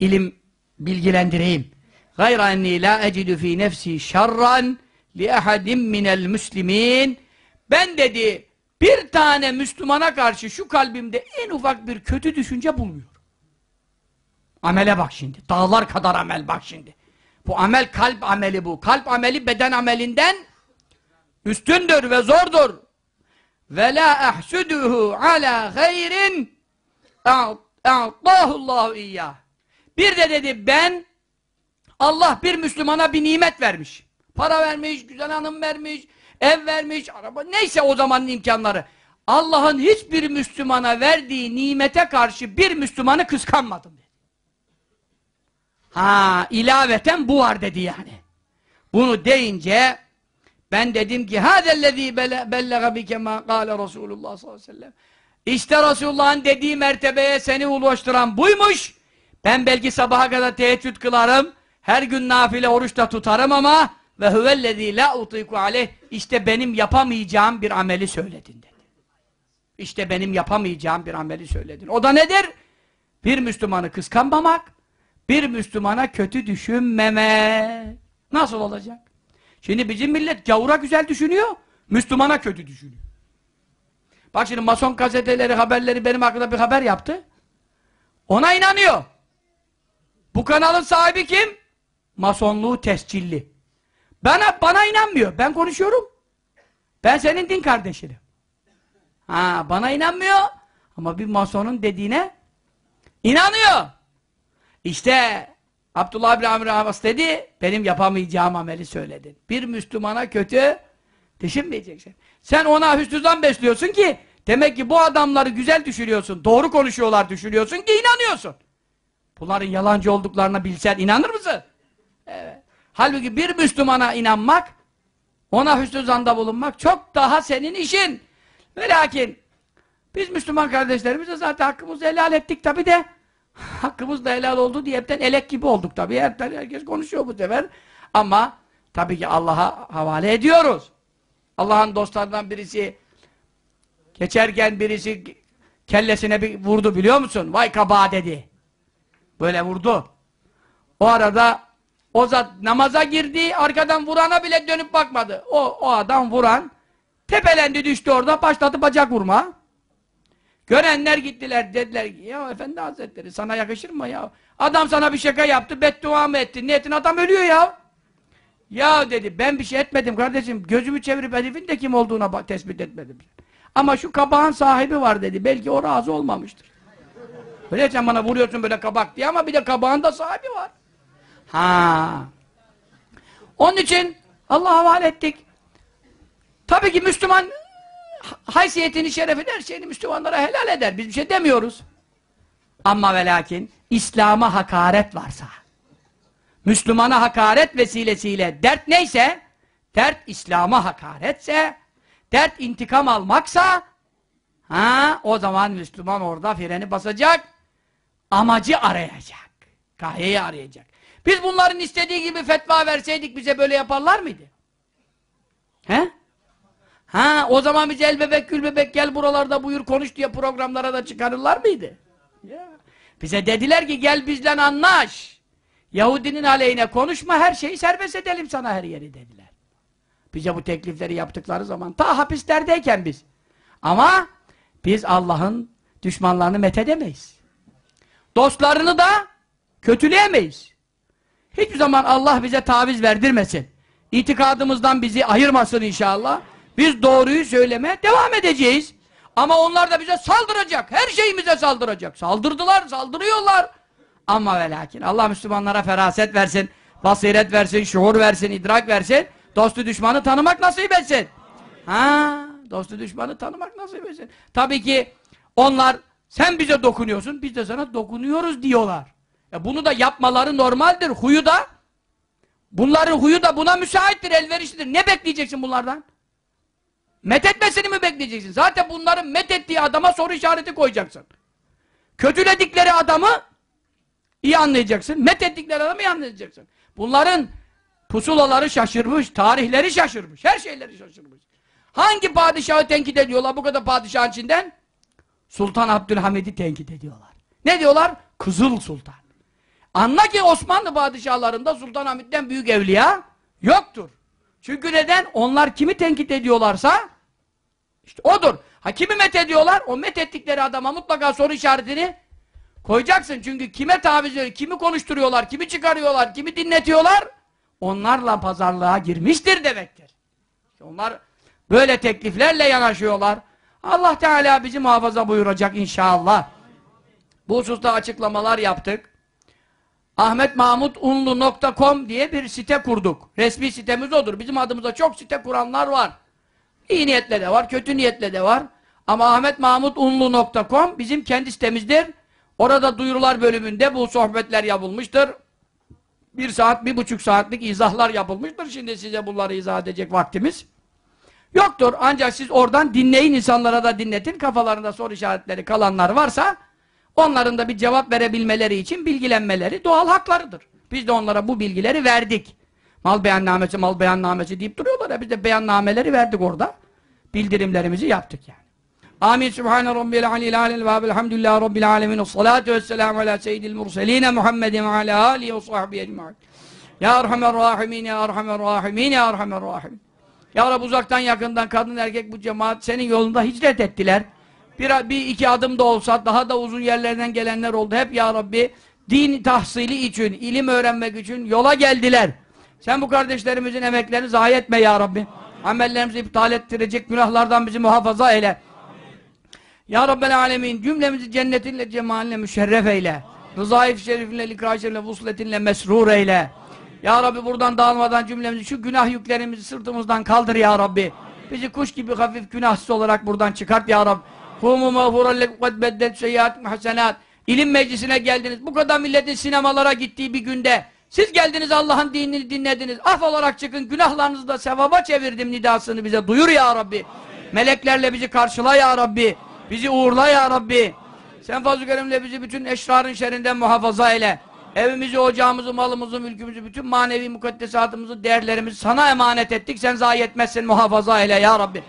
ilim bilgilendireyim. Gayra enni la ecidu fi nefsi şerran li ehadim minel muslimin. Ben dedi bir tane Müslümana karşı şu kalbimde en ufak bir kötü düşünce bulmuyor. Amele bak şimdi. Dağlar kadar amel bak şimdi. Bu amel kalp ameli bu. Kalp ameli beden amelinden üstündür ve zordur. Ve la ahsuduhu ala gayrin a'tahullahu iyyah. Bir de dedi ben Allah bir Müslümana bir nimet vermiş. Para vermiş, güzel hanım vermiş, ev vermiş, araba neyse o zamanın imkanları. Allah'ın hiçbir Müslümana verdiği nimete karşı bir Müslümanı kıskanmadım dedi. Ha ilaveten bu var dedi yani. Bunu deyince ben dedim ki hâzellezî belleğe bike mâ kâle Resulullah sallallahu aleyhi ve sellem. İşte Resulullah'ın dediği mertebeye seni ulaştıran buymuş. Ben belki sabaha kadar teheccüd kılarım. Her gün nafile oruçta tutarım ama ve huvellezî la utiku aleyh işte benim yapamayacağım bir ameli söyledin dedi. İşte benim yapamayacağım bir ameli söyledin. O da nedir? Bir Müslümanı kıskanmamak, bir Müslümana kötü düşünmeme. Nasıl olacak? Şimdi bizim millet gavura güzel düşünüyor, Müslümana kötü düşünüyor. Bak şimdi mason gazeteleri, haberleri benim hakkında bir haber yaptı. Ona inanıyor. Bu kanalın sahibi kim? Masonluğu tescilli. Bana, bana inanmıyor. Ben konuşuyorum. Ben senin din kardeşinim. Ha, bana inanmıyor. Ama bir masonun dediğine inanıyor. İşte Abdullah bin Amir Abbas dedi, benim yapamayacağım ameli söyledin. Bir Müslümana kötü düşünmeyeceksin. Sen ona hüsnüzan besliyorsun ki, demek ki bu adamları güzel düşünüyorsun, doğru konuşuyorlar düşünüyorsun ki inanıyorsun. Bunların yalancı olduklarına bilsen inanır mısın? Evet. Halbuki bir Müslümana inanmak, ona hüsnü zanda bulunmak çok daha senin işin. Ve lakin biz Müslüman kardeşlerimize zaten hakkımızı helal ettik tabi de hakkımız da helal oldu diye hepten elek gibi olduk tabi. Hepten herkes konuşuyor bu sefer. Ama tabii ki Allah'a havale ediyoruz. Allah'ın dostlarından birisi geçerken birisi kellesine bir vurdu biliyor musun? Vay kabahat dedi. Böyle vurdu. O arada o zat namaza girdi, arkadan vurana bile dönüp bakmadı. O, o adam vuran, tepelendi düştü orada, başladı bacak vurma. Görenler gittiler, dediler ki, ya efendi hazretleri sana yakışır mı ya? Adam sana bir şaka yaptı, beddua mı etti, niyetin Adam ölüyor ya. Ya dedi, ben bir şey etmedim kardeşim, gözümü çevirip herifin de kim olduğuna tespit etmedim. Ama şu kabağın sahibi var dedi, belki o razı olmamıştır. Öyle sen bana vuruyorsun böyle kabak diye ama bir de kabağın da sahibi var. Ha. Onun için Allah'a havale ettik. Tabii ki Müslüman haysiyetini, şerefini, her şeyini Müslümanlara helal eder. Biz bir şey demiyoruz. Ama ve lakin İslam'a hakaret varsa, Müslümana hakaret vesilesiyle dert neyse, dert İslam'a hakaretse, dert intikam almaksa, ha, o zaman Müslüman orada freni basacak, amacı arayacak, gayeyi arayacak. Biz bunların istediği gibi fetva verseydik bize böyle yaparlar mıydı? He? Ha o zaman bize el bebek gül bebek gel buralarda buyur konuş diye programlara da çıkarırlar mıydı? Bize dediler ki gel bizden anlaş. Yahudinin aleyhine konuşma her şeyi serbest edelim sana her yeri dediler. Bize bu teklifleri yaptıkları zaman ta hapislerdeyken biz. Ama biz Allah'ın düşmanlarını methedemeyiz. Dostlarını da kötüleyemeyiz. Hiçbir zaman Allah bize taviz verdirmesin. İtikadımızdan bizi ayırmasın inşallah. Biz doğruyu söylemeye devam edeceğiz. Ama onlar da bize saldıracak. Her şeyimize saldıracak. Saldırdılar, saldırıyorlar. Ama ve lakin Allah Müslümanlara feraset versin, basiret versin, şuur versin, idrak versin. Dostu düşmanı tanımak nasip etsin. Ha, dostu düşmanı tanımak nasip etsin. Tabii ki onlar sen bize dokunuyorsun, biz de sana dokunuyoruz diyorlar. E bunu da yapmaları normaldir. Huyu da bunların huyu da buna müsaittir, elverişlidir. Ne bekleyeceksin bunlardan? Met mi bekleyeceksin? Zaten bunların met adama soru işareti koyacaksın. Kötüledikleri adamı iyi anlayacaksın. Met adamı iyi anlayacaksın. Bunların pusulaları şaşırmış, tarihleri şaşırmış, her şeyleri şaşırmış. Hangi padişahı tenkit ediyorlar bu kadar padişahın içinden? Sultan Abdülhamid'i tenkit ediyorlar. Ne diyorlar? Kızıl Sultan. Anla ki Osmanlı padişahlarında Sultanahmet'ten büyük evliya yoktur. Çünkü neden? Onlar kimi tenkit ediyorlarsa işte odur. Ha kimi met ediyorlar? O met ettikleri adama mutlaka soru işaretini koyacaksın. Çünkü kime taviz veriyor, kimi konuşturuyorlar, kimi çıkarıyorlar, kimi dinletiyorlar? Onlarla pazarlığa girmiştir demektir. İşte onlar böyle tekliflerle yanaşıyorlar. Allah Teala bizi muhafaza buyuracak inşallah. Bu hususta açıklamalar yaptık ahmetmahmutunlu.com diye bir site kurduk. Resmi sitemiz odur. Bizim adımıza çok site kuranlar var. İyi niyetle de var, kötü niyetle de var. Ama ahmetmahmutunlu.com bizim kendi sitemizdir. Orada duyurular bölümünde bu sohbetler yapılmıştır. Bir saat, bir buçuk saatlik izahlar yapılmıştır. Şimdi size bunları izah edecek vaktimiz yoktur. Ancak siz oradan dinleyin, insanlara da dinletin. Kafalarında soru işaretleri kalanlar varsa Onların da bir cevap verebilmeleri için bilgilenmeleri doğal haklarıdır. Biz de onlara bu bilgileri verdik. Mal beyannamesi, mal beyannamesi deyip duruyorlar ya biz de beyannameleri verdik orada. Bildirimlerimizi yaptık yani. Amin. Sübhane Rabbil alil alil ve elhamdülillah Rabbil alemin. Salatu vesselamu ala seyyidil murseline Muhammedin ve ala alihi ve sahbihi ecma'in. Ya Erhamer Rahimin, Ya Erhamer Rahimin, Ya Erhamer Rahimin. Ya Rab uzaktan yakından kadın erkek bu cemaat senin yolunda hicret ettiler bir, bir iki adım da olsa daha da uzun yerlerden gelenler oldu. Hep ya Rabbi din tahsili için, ilim öğrenmek için yola geldiler. Sen bu kardeşlerimizin emeklerini zayi etme ya Rabbi. Amin. Amellerimizi iptal ettirecek günahlardan bizi muhafaza eyle. Amin. Ya Rabbel Alemin cümlemizi cennetinle, cemalinle müşerref eyle. Rızaif şerifinle, likra şerifinle, vusletinle mesrur eyle. Amin. Ya Rabbi buradan dağılmadan cümlemizi, şu günah yüklerimizi sırtımızdan kaldır ya Rabbi. Bizi kuş gibi hafif günahsız olarak buradan çıkart ya Rabbi. Humu mağfurallek kad beddet seyyatim hasenat. İlim meclisine geldiniz. Bu kadar milletin sinemalara gittiği bir günde siz geldiniz Allah'ın dinini dinlediniz. Af olarak çıkın günahlarınızı da sevaba çevirdim nidasını bize. Duyur ya Rabbi. Amin. Meleklerle bizi karşıla ya Rabbi. Amin. Bizi uğurla ya Rabbi. Amin. Sen fazl-ı kerimle bizi bütün eşrarın şerrinden muhafaza eyle. Evimizi, ocağımızı, malımızı, mülkümüzü, bütün manevi mukaddesatımızı, değerlerimizi sana emanet ettik. Sen zayi etmezsin muhafaza eyle ya Rabbi.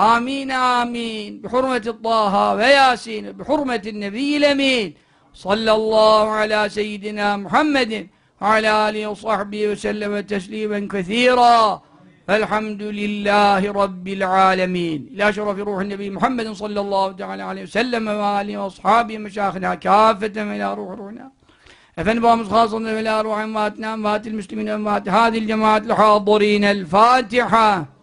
آمين آمين بحرمة طه وياسين بحرمة النبي الأمين صلى الله على سيدنا محمد وعلى آله وصحبه وسلم تسليما كثيرا الحمد لله رب العالمين لا شرف روح النبي محمد صلى الله تعالى عليه وسلم وآله وأصحابه مشاخنا كافة من روح روحنا Efendim babamız hasılında velâ روح emvâtina emvâtil müslümin emvâti hâdil cemaat الحاضرين الفاتحة